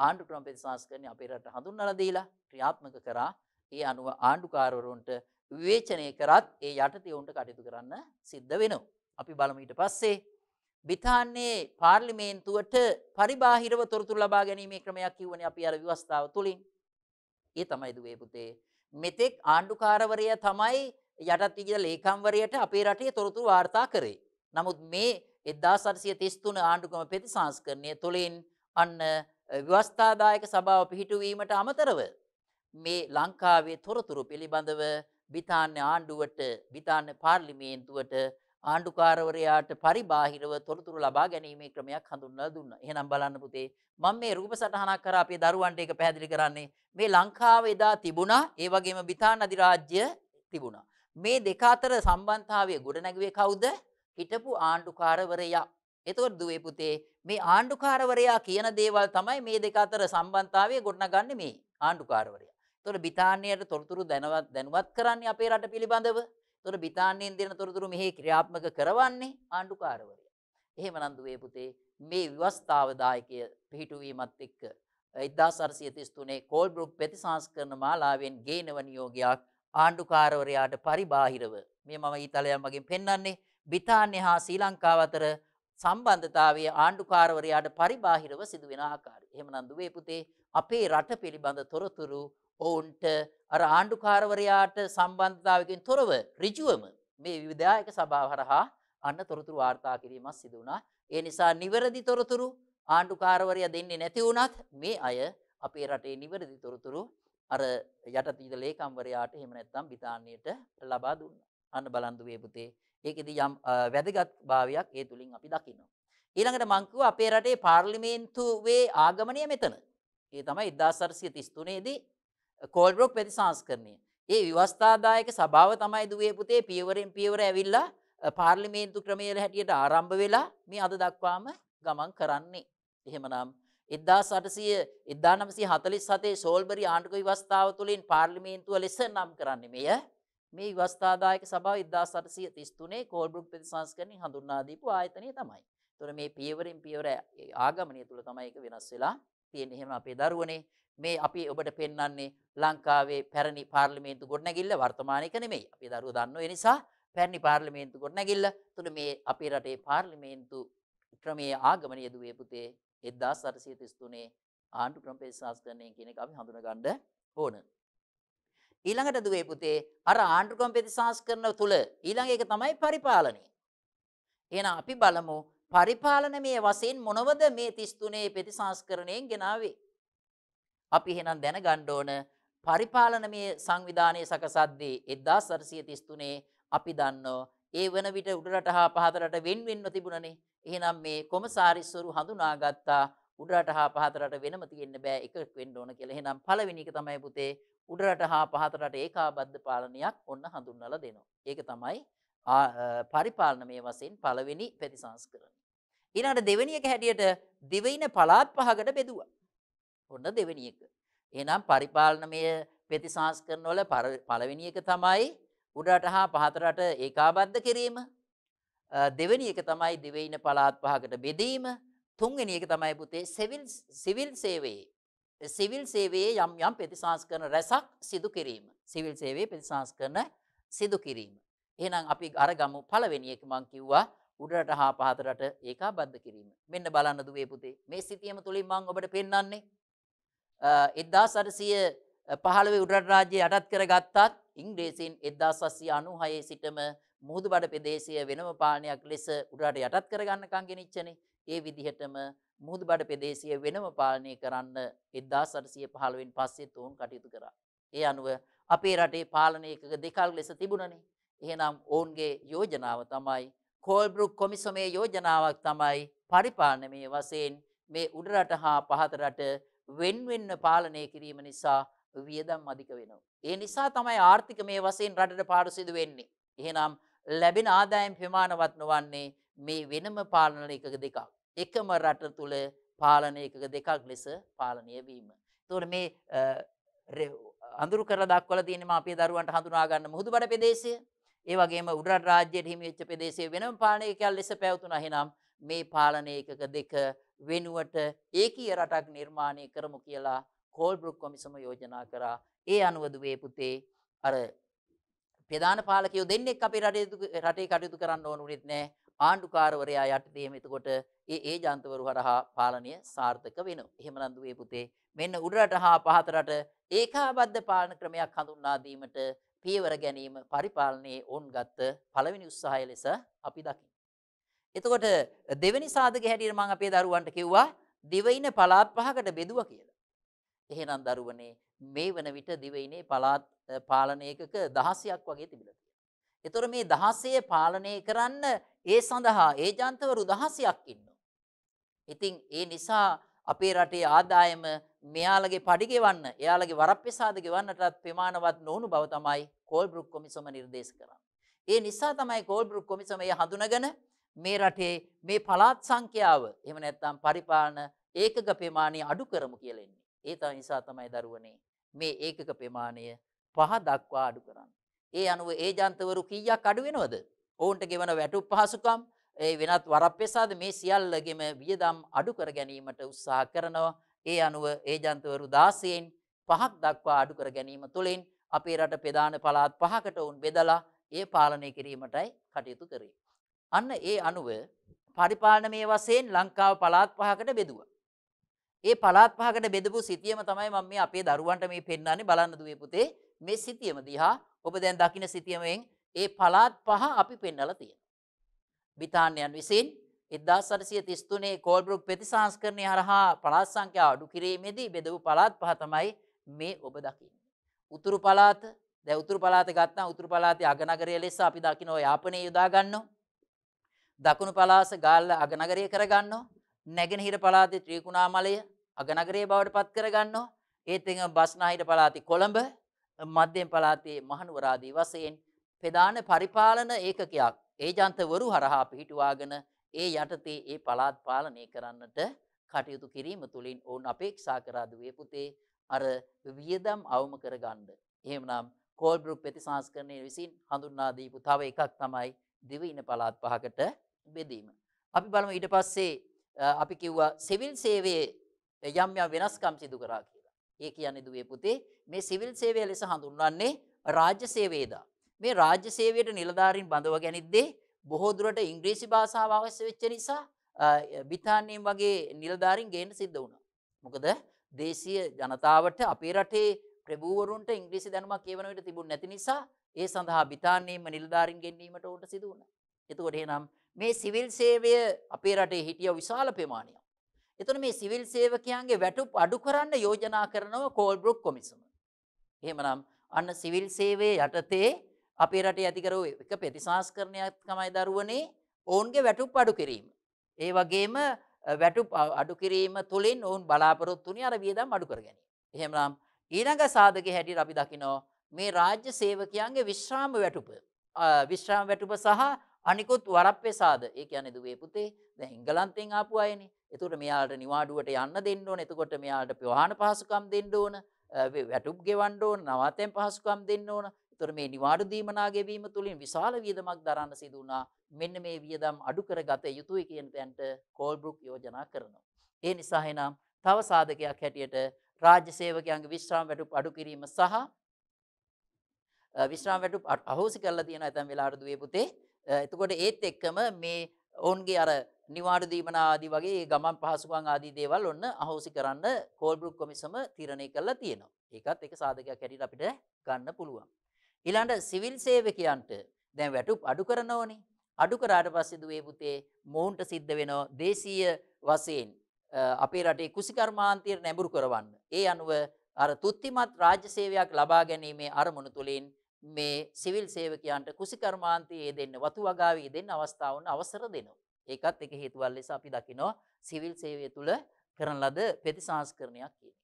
ආණ්ඩු ක්‍රම ප්‍රතිසංස්කරණය අපේ රට හඳුන්වලා දීලා ක්‍රියාත්මක කරා. ඒ අනුව ආණ්ඩුකාරවරුන්ට විවේචනය කරත් ඒ යටතේ උන්ට කටයුතු කරන්න සිද්ධ වෙනවා. අපි බලමු ඊට පස්සේ බිතාන්නේ පාර්ලිමේන්තුවට පරිබාහිරව තොරතුරු ලබා ගැනීමේ ක්‍රමයක් කිව්වනේ අපි අර විවස්ථාව තුලින්. ඒ තමයි දුවේ පුතේ. මෙතෙක් ආණ්ඩුකාරවරයා තමයි යටත් විජිත ලේකම්වරයට අපේ රටේ තොරතුරු වාර්තා කරේ. නමුත් මේ 1833 ආණ්ඩුක්‍රම ප්‍රතිසංස්කරණය තුළින් අන්න ව්‍යවස්ථාදායක සභාව පිහිටුවීමට අමතරව මේ ලංකාවේ තොරතුරු පිළිබඳව බිතාන්‍ය ආණ්ඩුවට බිතාන්‍ය පාර්ලිමේන්තුවට ආණ්ඩුකාරවරයාට පරිබාහිරව තොරතුරු ලබා ගැනීමේ ක්‍රමයක් හඳුන්වලා දුන්නා. එහෙනම් බලන්න පුතේ මම මේ රූප සටහනක් කරා අපේ දරුවන්ට ඒක පැහැදිලි කරන්නේ මේ ලංකාව එදා තිබුණා ඒ වගේම බිතාන් අධිරාජ්‍ය තිබුණා. මේ දෙක අතර සම්බන්ධතාවය ගොඩනැගුවේ කවුද? හිටපු ආණ්ඩුකාරවරයා. එතකොට දුවේ පුතේ මේ ආණ්ඩුකාරවරයා කියන දේවල් තමයි මේ දෙක අතර සම්බන්ධතාවය ගොඩනගන්නේ මේ ආණ්ඩුකාරවරයා. එතකොට බ්‍රිතාන්‍යයට තොරතුරු දැනවත් දැනුවත් කරන්නේ අපේ රට පිළිබඳව. එතකොට බ්‍රිතාන්‍යයෙන් දෙන තොරතුරු මෙහි ක්‍රියාත්මක කරවන්නේ ආණ්ඩුකාරවරයා. එහෙමනම් දුවේ පුතේ මේ විවස්ථාවදායකය පිහිටුවීමත් එක්ක 1933 කෝල්බ්‍රුක් ප්‍රතිසංස්කරණ මාලාවෙන් ගේනව නියෝගයක් ආණ්ඩුකාරවරයාට පරිබාහිරව මේ මම ඊතලයන් මගින් පෙන්වන්නේ බිතාන්‍ය හා ශ්‍රී ලංකාව අතර සම්බන්ධතාවය ආණ්ඩුකාරවරයාට පරිබාහිරව සිදුවෙන ආකාරය. එහෙමනම් දුවේ පුතේ අපේ රට පිළිබඳ තොරතුරු ඔවුන්ට අර ආණ්ඩුකාරවරයාට සම්බන්ධතාවකින් තොරව ඍජුවම මේ විවිධායක සභාව හරහා අන්න තොරතුරු වාර්තා කිරීමක් සිදු වුණා. ඒ නිසා නිවැරදි තොරතුරු ආණ්ඩුකාරවරයා දෙන්නේ නැති වුණත් මේ අය අපේ රටේ නිවැරදි තොරතුරු අර යටතීත ලේකම්වරයාට එහෙම නැත්නම් බිතාන්‍යයට ලබා දුන්නා. අන්න බලන් දුවේ පුතේ ඒකෙදි යම් වැදගත් භාවයක් ඒ තුලින් අපි දකිනවා. ඊළඟට මං කිව්වා අපේ රටේ පාර්ලිමේන්තුවේ ආගමනය මෙතන. ඒ තමයි 1833 දී කෝල්බ්‍රොක් ප්‍රතිසංස්කරණය. ඒ විවස්ථාදායක සභාව තමයි දුවේ පුතේ පියවරෙන් පියවර ඇවිල්ලා පාර්ලිමේන්තු ක්‍රමය හැටියට ආරම්භ වෙලා මේ අද දක්වාම ගමන් කරන්නේ. එහෙමනම් 1800 1947 සෝල්බරි ආණ්ඩුක විවස්ථාව තුළින් පාර්ලිමේන්තුව ලෙස නම් කරන්නේ මෙය. මේ විවස්ථාදායක සභාව 1833 කෝල්බ්‍රුක් ප්‍රතිසංස්කරණින් හඳුන්වා දීපු ආයතනය තමයි. ඒතොර මේ පියවරෙන් පියවර ආගමනය තුල තමයි ඒක වෙනස් වෙලා තියෙන්නේ. එහෙම අපේ දරුවනේ මේ අපි ඔබට පෙන්වන්නේ ලංකාවේ පැරණි පාර්ලිමේන්තු ගොඩනැගිල්ල වර්තමානික නෙමෙයි. අපේ දරුවෝ දන්නෝ ඒ නිසා පැරණි පාර්ලිමේන්තු ගොඩනැගිල්ල තුල මේ අපේ රටේ පාර්ලිමේන්තු ක්‍රමයේ ආගමනය දුවේ පුතේ 1833 ආණ්ඩු ක්‍රම ප්‍රතිසංස්කරණය කියන එක අපි හඳුනගන්න ඕන. ඊළඟට දුවේ පුතේ අර ආණ්ඩුක්‍රම ප්‍රතිසංස්කරණ තුල ඊළඟ එක තමයි පරිපාලනය. එහෙනම් අපි බලමු පරිපාලනමය වශයෙන් මොනවද මේ 33 ප්‍රතිසංස්කරණයෙන් ගෙනාවේ? අපි එහෙනම් දැනගන්න ඕන පරිපාලනමය සංවිධානයේ සකසද්දී 1433 අපි දන්නෝ ඒ වන විට උඩරට හා පහතරට වෙන්වෙන්ව තිබුණනේ. එහෙනම් මේ කොමසාරිස්වරු හඳුනාගත්තා උඩරට හා පහතරට වෙනම තියෙන්න බෑ එකක් වෙන්න ඕන කියලා. එහෙනම් පළවෙනි එක තමයි පුතේ උඩරට හා පහතරට ඒකාබද්ධ පාලනයක් ඔන්න හඳුන්වලා දෙනවා. ඒක තමයි පරිපාලනමය වශයෙන් පළවෙනි ප්‍රතිසංස්කරණය. ඊළඟට දෙවෙනි එක හැටියට දිවයින පළාත් පහකට බෙදුවා. ඔන්න දෙවෙනි එක. එහෙනම් පරිපාලනමය ප්‍රතිසංස්කරණ වල පළවෙනි එක තමයි උඩරට හා පහතරට ඒකාබද්ධ කිරීම. දෙවෙනි එක තමයි දිවයින පළාත් පහකට බෙදීම. තුන්වෙනි එක තමයි පුතේ සිවිල් සිවිල් සේවයේ සිවිල් සේවයේ යම් යම් ප්‍රතිසංස්කරණ රැසක් සිදු කිරීම. සිවිල් සේවයේ ප්‍රතිසංස්කරණ සිදු කිරීම. එහෙනම් අපි අරගමු පළවෙනි එක මම කිව්වා උඩරට හා පහතරට ඒකාබද්ධ කිරීම. මෙන්න බලන්න දුවේ පුතේ. මේ සිතියම තුලින් මම ඔබට පෙන්වන්නේ 1815 උඩරට රාජ්‍යය යටත් කරගත්තත් ඉංග්‍රීසීන් 1796 සිටම මුහුදුබඩ ප්‍රදේශය වෙනම පාලනයක් ලෙස උඩරට යටත් කරගන්නකම් ගෙනිච්චනේ. ඒ විදිහටම මුහුදුබඩ ප්‍රදේශය වෙනම පාලනය කරන්න 1815 වෙනි පස්සේ තෝන් කටයුතු කරා. ඒ අනුව අපේ රටේ පාලන ඒකක දෙකක් ලෙස තිබුණනේ. එහෙනම් ඔවුන්ගේ යෝජනාව තමයි කෝල්බ්‍රුක් කොමිසමේ යෝජනාවක් තමයි පරිපාලනමය වශයෙන් මේ උඩරට හා පහතරට වෙන්වෙන්න පාලනය කිරීම නිසා වියදම් අධික වෙනවා. ඒ නිසා තමයි ආර්ථික මේ වසයෙන් රටට පාඩුසිදු වෙන්නේ. එහෙනම් ලැබෙන ආදායම් ප්‍රමාණවත් නොවන්නේ මේ වෙනම පාලන එකක දෙකක්. එකම රට තුළ පාලන එකක දෙකක් ලෙස පාලනය වීම. තොට මේ අඳුරු කර දක්වල තියෙන අපේ දරුවන්ට හඳුනාගන්න මුහුදු බඩ පෙදේශය ඒවගේ උඩට රාජ්‍යයට හිමිච්ච පෙදේශේ වෙනම පාලනයකැල් ලෙස පැවතුන හෙනම් මේ පාලනය එකක දෙක වෙනුවට ඒකී රටක් නිර්මාණය කරමු කියලා කෝල් බෘක් කොමිසම යෝජනා කරා ඒ අනුවදුවේ පුතේ අර ප්‍රධාන පාලකයෝ දෙන්නෙක් අපි රටේ කටයුතු කරන්න ඕනුනෙත් නෑ ආණ්ඩුකාරවරයා යටතේම එතකොට ඒ ඒ ජන්තවරු හරහා පාලනය සාර්ථක වෙන. එහෙමනන්දුවේ පුතේ මෙන්න උඩරට හා පහතරට ඒකාබද්ධ පාලන ක්‍රමයක් හඳුන්නාදීමට පියවර ගැනීම පරිපාලනයේ ඔවුන් ගත්ත පළවෙනි උත්සාහය ලෙස අපි දකිමු. එතකොට දෙවෙනි සාධක හැටියට මම අපේ දරුවන්ට කිව්වා දිවයින පළාත් පහකට බෙදුවා කියලා. එහෙනම් දරුවනේ මේ වන විට දිවයිනේ පළාත් පාලන ඒකක 16ක් වගේ තිබිලා තියෙනවා. ඒතර මේ 16 පාලනය කරන්න ඒ සඳහා ඒජන්තවරු 16ක් ඉන්නවා. ඉතින් ඒ නිසා අපේ රටේ ආදායම මෙයාලගේ පඩි ගෙවන්න, එයාලගේ වරප්‍රසාද ගෙවන්නටත් ප්‍රමාණවත් නොවුණු බව තමයි කෝල්බ්‍රුක් කොමිසම නිර්දේශ කරන්නේ. ඒ නිසා තමයි කෝල්බ්‍රුක් කොමිසම එය හඳුනගෙන මේ රටේ මේ පළාත් සංඛ්‍යාව එහෙම නැත්නම් පරිපාලන ඒකක ප්‍රමාණය අඩු කරමු කියලා ඉන්නේ. ඒ නිසා තමයි දරුවනේ මේ ඒකක ප්‍රමාණය පහ දක්වා අඩු කරන්නේ. ඒ අනුව ඒජන්තවරු කීයක් අඩු වෙනවද? ඔවුන්ට ගෙවන වැටුප් පහසුකම් ඒ වෙනත් වරප්‍රසාද මේ සියල්ලගෙම වියදම් අඩු කර ගැනීමට උත්සාහ කරනවා. ඒ අනුව ඒජන්තවරු 16න් පහක් දක්වා අඩු කර ගැනීම තුළින් අපේ රට ප්‍රධාන පළාත් පහකට උන් බෙදලා ඒ පාලනය කිරීමටයි කටයුතු කරේ. අන්න ඒ අනුව පරිපාලනමය වශයෙන් ලංකාව පළාත් පහකට බෙදුවා. ඒ පළාත් පහකට බෙදපු සිතියම තමයි මම මේ අපේ දරුවන්ට මේ පෙන්වන්නේ බලන්න දුවේ පුතේ මේ සිතියම දිහා ඔබ දැන් දකින්න සිතියමෙන් ඒ පළාත් පහ අපි පෙන්වලා තියෙනවා. බිතාන්යන් විසින් 1933 කෝල්බ්‍රුක් ප්‍රතිසංස්කරණය හරහා පළාත් සංඛ්‍යා අඩු කිරීමේදී බෙදවූ පළාත් පහ තමයි මේ ඔබ දකින්නේ. උතුරු පළාත, දැන් උතුරු පළාත ගත්තා උතුරු පළාතේ අගනගරය ලෙස අපි දකින්න ඔය යාපනයේ යොදා ගන්නවා. දකුණු පළාස ගාල්ල අගනගරය කරගන්නවා. නැගෙනහිර පළාතේ ත්‍රිකුණාමලය අගනගරය බවට පත් කරගන්නවා. ඒත් එංග බස්නාහිර පළාතේ කොළඹ, මධ්‍යම පළාතේ මහනුවර ආදී වශයෙන් ප්‍රධාන පරිපාලන ඒකකයක් ඒජන්තවරු හරහා පිහිටුවාගෙන ඒ යටතේ ඒ පලාත් පාලනය කරන්නට කටයුතු කිරීම තුළින් ඔවුන් අපේක්ෂා කරාදුවේ පුතේ අර වියදම් අවම කරගණ්ඩ. එහෙමනම් කෝල්බරුක් ප්‍රතිසංස්කරණය විසින් හඳුන්නාදීපු තව එකක් තමයි දිවයින පලාත් පහකට බෙදීම. අපි බලම ඊට පස්සේ අපි කිව්වා සිවිල් සේවයේ යම් යම් වෙනස්කම් සිදු කරා කියලා. ඒ කියන්නේ දුවේ පුතේ මේ සිවිල් සේවය ලෙස හඳුන්වන්නේ රාජ්‍ය සේවේදා. මේ රාජ්‍ය සේවයට නිලධාරීන් බඳව ගැනිද්දේ බොහෝ දුරට ඉංග්‍රීසි භාෂාව අවශ්‍ය වෙච්ච නිසා බ්‍රිතාන්‍යයෙන් වගේ නිලධාරීන් ගේන්න සිද්ධ වුණා. මොකද දේශීය ජනතාවට අපේ රටේ ප්‍රභූවරුන්ට ඉංග්‍රීසි දැනුමක් කියවන විට තිබුණ නැති නිසා ඒ සඳහා බ්‍රිතාන්‍යයෙන්ම නිලධාරීන් ගෙන්වීමට උන්ට සිදු වුණා. එතකොට එහෙනම් මේ සිවිල් සේවය අපේ රටේ හිටිය විශාල ප්‍රමාණයක්. එතන මේ සිවිල් සේවකයන්ගේ වැටුප් අඩු කරන්න යෝජනා කරනව කෝල්බ්‍රුක් කොමිසම. එහෙමනම් අන්න සිවිල් සේවයේ යටතේ අපේ රටේ ඇතිකර එක ප්‍රතිසංස්කරණයක් තමයි දරුවනේ ඔවුන්ගේ වැටුප් අඩු කිරීම. ඒ වගේම වැටුප් අඩු කිරීම තුළින් ඔවුන් බලාපොරොත්තු වුණේ අර වියදම් අඩු කර ගැනීම. එහෙමනම් ඊළඟ සාධකයේ හැටියට අපි දකිනවා මේ රාජ්‍ය සේවකයන්ගේ විශ්‍රාම වැටුප විශ්‍රාම වැටුප සහ අනිකුත් වරප්පේ සාද ඒ කියන්නේ දුවේ පුතේ දැන් එංගලන්තෙන් ආපු අයනේ. එතකොට මෙයාලට නිවාඩුවට යන්න දෙන්න ඕන. එතකොට මෙයාලට ප්‍රවාහන පහසුකම් දෙන්න ඕන. වැටුප් ගෙවන්න ඕන. නවාතැන් පහසුකම් දෙන්න ඕන. එතකොට මේ නිවාඩු දීමනා ගෙවීම තුලින් විශාල වියදමක් දරන්න සිදු වුණා. මෙන්න මේ වියදම් අඩු කරගත යුතුයි කියන තැනට කෝල්බ්‍රුක් යෝජනා කරනවා. ඒ නිසා එනම් තව සාධකයක් හැටියට රාජ්‍ය සේවකයන්ගේ විශ්‍රාම වැටුප් අඩු කිරීම සහ විශ්‍රාම වැටුප් අහෝසි කරලා තියෙන ඇතැම් වෙලාවට දුවේ පුතේ. එතකොට ඒත් එක්කම මේ ඔවුන්ගේ අර නිවාඩු දීමන ආදී වගේ ගමන් පහසුකම් ආදී දේවල් ඔන්න අහෝසි කරන්න කෝල්බ්‍රුක් කොමිසම තීරණය කරලා තියෙනවා. ඒකත් එක සාධකයක් හැටියට අපිට ගන්න පුළුවන්. ඊළඟට සිවිල් සේවකයන්ට දැන් වැටුප් අඩු කරනෝනේ. අඩු කරාට පස්සේ දුවේ පුතේ මොවුන්ට සිද්ධ වෙනවා දේශීය වශයෙන් අපේ රටේ කුසිකර්මාන්තය නැඹුරු කරවන්න. ඒ අනුව අර තුත්තිමත් රාජ්‍ය සේවයක් ලබා ගැනීමේ අරමුණු තුළින් මේ සිවිල් සේවකයන්ට කුසිකර්මාන්තයේ දෙන්න වතු වගාවේ දෙන්න අවස්ථාවන් අවසර දෙනවා. ඒකත් එක හේතුවල් ලෙස අපි දකිනවා සිවිල් සේවය තුළ කරන ලද ප්‍රතිසංස්කරණයක් කියන.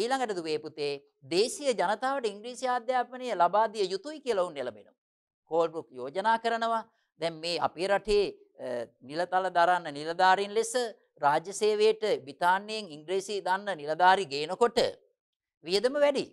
ඊළඟට දුවේ පුතේ දේශීය ජනතාවට ඉංග්‍රීසි අධ්‍යාපනය ලබා දිය යුතුයි කියලා උන් එළඹෙනවා. කෝල්බ්‍රුක් යෝජනා කරනවා. දැන් මේ අපේ රටේ නිලතල දරන්න නිලධාරීන් ලෙස රාජ්‍ය සේවයට බ්‍රිතාන්‍යයෙන් ඉංග්‍රීසි දන්න නිලධාරි ගේනකොට වියදම වැඩි.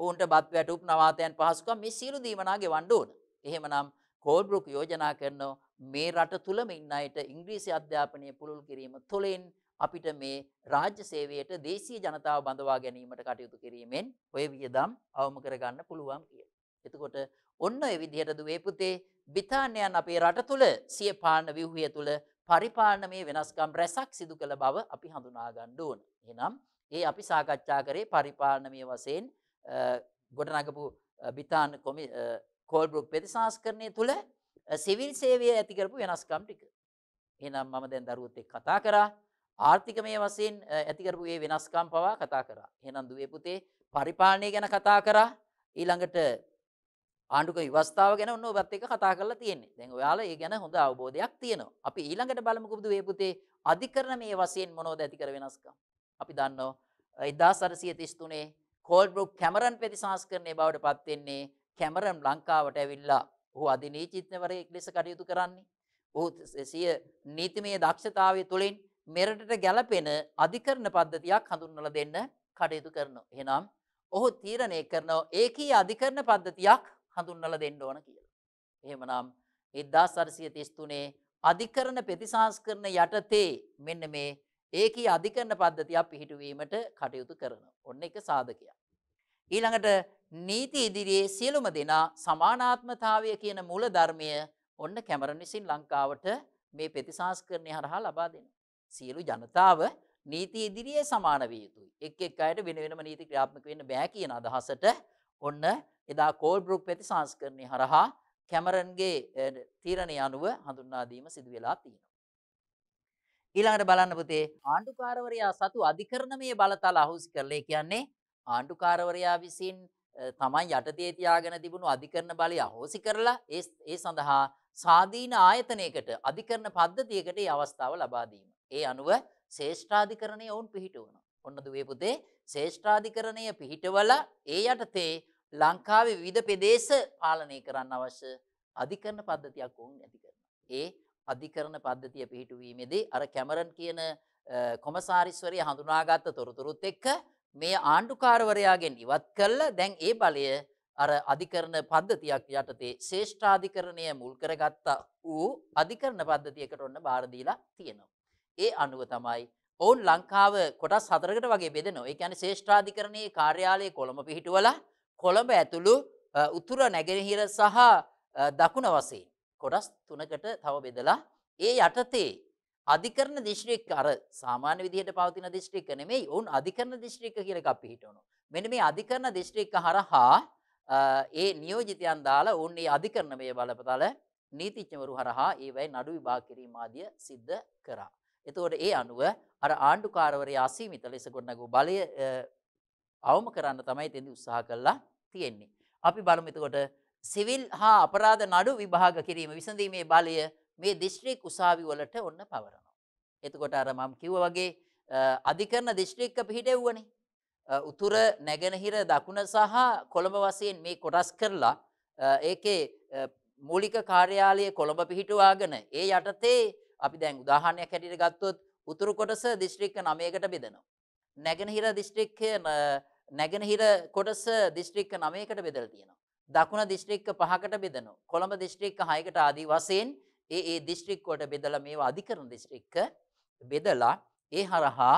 ඔවුන්ට බත් වැටුප් නවාතයන් පහසුකම් මේ සියලු දීමනා ගෙවන්න ඕන. එහෙමනම් කෝල්බ්‍රුක් යෝජනා කරනවා මේ රට තුළම ඉන්න අයට ඉංග්‍රීසි අධ්‍යාපනය පුළුල් කිරීම තුළින් අපිට මේ රාජ්‍ය සේවයට දේශීය ජනතාව බඳවා ගැනීමට කටයුතු කිරීමෙන් ඔය වියදම් අවම කරගන්න පුළුවන් කිය. එතකොට ඔන්න ඔය විදිහට දුවේ පුතේ බ්‍රිතාන්‍යයන් අපේ රට තුල සිය පාලන ව්‍යුහය තුල පරිපාලනමේ වෙනස්කම් රැසක් සිදු කළ බව අපි හඳුනා ගන්න ඕන. එහෙනම් ඒ අපි සාකච්ඡා කරේ පරිපාලනමය වශයෙන් ගොඩනගපු බිතාන් කොමි කෝල්බ්‍රුක් ප්‍රතිසංස්කරණය තුළ සිවිල් සේවය ඇති කරපු වෙනස්කම් ටික. එහෙනම් මම දැන් දරුවොත් එක්ක කතා කරා. ආර්ථිකමය වශයෙන් ඇති කරපු ඒ වෙනස්කම් පවා කතා කරා. එහෙනම් දුවේ පුතේ පරිපාලනය ගැන කතා කරා. ඊළඟට ආණ්ඩුක විවස්ථාව ගැන ඔන්න ඔබත් එක්ක කතා කරලා තියෙන්නේ. දැන් ඔයාලා ඒ ගැන හොඳ අවබෝධයක් තියෙනවා. අපි ඊළඟට බලමුකෝ දුවේ පුතේ අධිකරණමය වශයෙන් මොනවද ඇති කර වෙනස්කම්? අපි දන්නවා 1433 කෝල්බ්‍රුක් කැමරන් ප්‍රතිසංස්කරණය බවට පත් වෙන්නේ කැමරන් ලංකාවට ඇවිල්ලා ඔහු අධිනීචිත්නවරයෙක් ලෙස කටයුතු කරන්නේ. ඔහු සිය නීතිමය දක්ෂතාවය තුළින් මෙරටට ගැලපෙන අධිකරණ පද්ධතියක් හඳුන්වලා දෙන්න කටයුතු කරනවා. එහෙනම් ඔහු තීරණය කරනවා ඒකී අධිකරණ පද්ධතියක් හඳුන්වලා දෙන්න ඕන කියලා. එහෙමනම් 1933 අධිකරණ ප්‍රතිසංස්කරණ යටතේ මෙන්න මේ ඒකී අධිකරණ පද්ධතියක් පිහිටුවීමට කටයුතු කරනවා. ඔන්න එක සාධකයක්. ඊළඟට නීති ඉදිරියේ සියලුම දෙනා සමානාත්මතාවය කියන මූල ධර්මය ඔන්න කැමරන් විසින් ලංකාවට මේ ප්‍රතිසංස්කරණය හරහා ලබා දෙනවා. සියලු ජනතාව නීති ඉදිරියේ සමාන විය යුතුයි. එක් එක් අයට වෙන වෙනම නීති ක්‍රියාත්මක වෙන්න බෑ කියන අදහසට ඔන්න එදා කෝල්බ්‍රුක් පැති සංස්කරණය හරහා කැමරන්ගේ තීරණය අනුව හඳුන්වා දීම සිදු වෙලා තියෙනවා. ඊළඟට බලන්න පුතේ ආණ්ඩුකාරවරයා සතු අධිකරණමය බලතල අහුසි කරලේ කියන්නේ ආණ්ඩුකාරවරයා විසින් තමන් යටතේ තියාගෙන තිබුණු අධිකරණ බලය අහෝසි කරලා ඒ සඳහා සාධීන ආයතනයකට අධිකරණ පද්ධතියකට අවස්ථාව ලබා දීම. ඒ අනුව ශේෂ්ඨාධිකරණය ඔවුන් පිහිටුවනවා. ඔන්න දුවේ පුතේ ශේෂ්ඨාධිකරණය පිහිටවල ඒ යටතේ ලංකාවේ විවිධ ප්‍රදේශ පාලනය කරන්න අවශ්‍ය අධිකරණ පද්ධතියක් ඔවුන් ඇති කරනවා. ඒ අධිකරණ පද්ධතිය පිහිටුවීමේදී අර කැමරන් කියන කොමසාරිස්වරය හඳුනාගත්ත තොරතුරුත් එක්ක මේ ආණ්ඩුකාරවරයාගෙන් ඉවත් කල්ල දැන් ඒ බලය අර අධිකරණ පද්ධතියක් යටතේ ශේෂ්ඨාධිකරණය මුල් කරගත්තා වූ අධිකරණ පද්ධතියකට ඔන්න බාරදීලා තියෙනවා. ඒ අනුව තමයි ඔවුන් ලංකාව කොටස් හතරකට වගේ බෙදනවා. ඒ කියන්නේ ශේෂ්ඨාධිකරණයේ කාර්යාලයේ කොළඹ පිහිටුවලා කොළඹ ඇතුළු උතුර නැගෙනහිර සහ දකුණ වශයෙන් කොටස් තුනකට තව බෙදලා ඒ යටතේ අධිකරණ දිශ්‍රික් අර සාමාන්‍ය විදිහට පවතින දිශ්‍රික්ක නෙමෙයි ඔවුන් අධිකරණ දිශ්‍රික්ක කියලා එකක් පිහිටවනවා. මෙන්න මේ අධිකරණ දිශ්‍රික්ක හරහා ඒ නියෝජිතයන් දාලා ඔවුන් මේ අධිකරණමය බලපතල නීතිඥවරු හරහා ඒවයි නඩු විභාග කිරීම ආදිය සිද්ධ කරා. එතකොට ඒ අනුව අර ආණ්ඩුකාරවරයා අසීමිත ලෙස ගොඩනගු බලය අවම කරන්න තමයි තෙදි උත්සාහ කළා තියෙන්නේ. අපි බලමු එතකොට සිවිල් හා අපරාධ නඩු විභාග කිරීම විසඳීමේ බලය මේ දිස්ත්‍රික් උසාවි වලට ඔන්න පවරනවා. එතකොට අර මම කිව්වා වගේ අධිකරණ දිස්ත්‍රික්ක පිහිටෙව්වනේ. උතුර නැගෙනහිර දකුණ සහ කොළඹ වශයෙන් මේ කොටස් කරලා ඒකේ මූලික කාර්යාලය කොළඹ පිහිටුවාගෙන ඒ යටතේ අපි දැන් උදාහරණයක් හැටියට ගත්තොත් උතුරු කොටස දිස්ත්‍රික්ක 9කට බෙදෙනවා. නැගෙනහිර දිස්ත්‍රික්කය නැගෙනහිර කොටස දිස්ත්‍රික්ක 9කට බෙදලා තියෙනවා. දකුණ දිස්ත්‍රික්ක 5කට බෙදෙනවා. කොළඹ දිස්ත්‍රික්ක 6කට ආදී වශයෙන් ඒ ඒ දිස්ත්‍රික් වලට බෙදලා මේවා අධිකරණ දිස්ත්‍රික්ක බෙදලා ඒ හරහා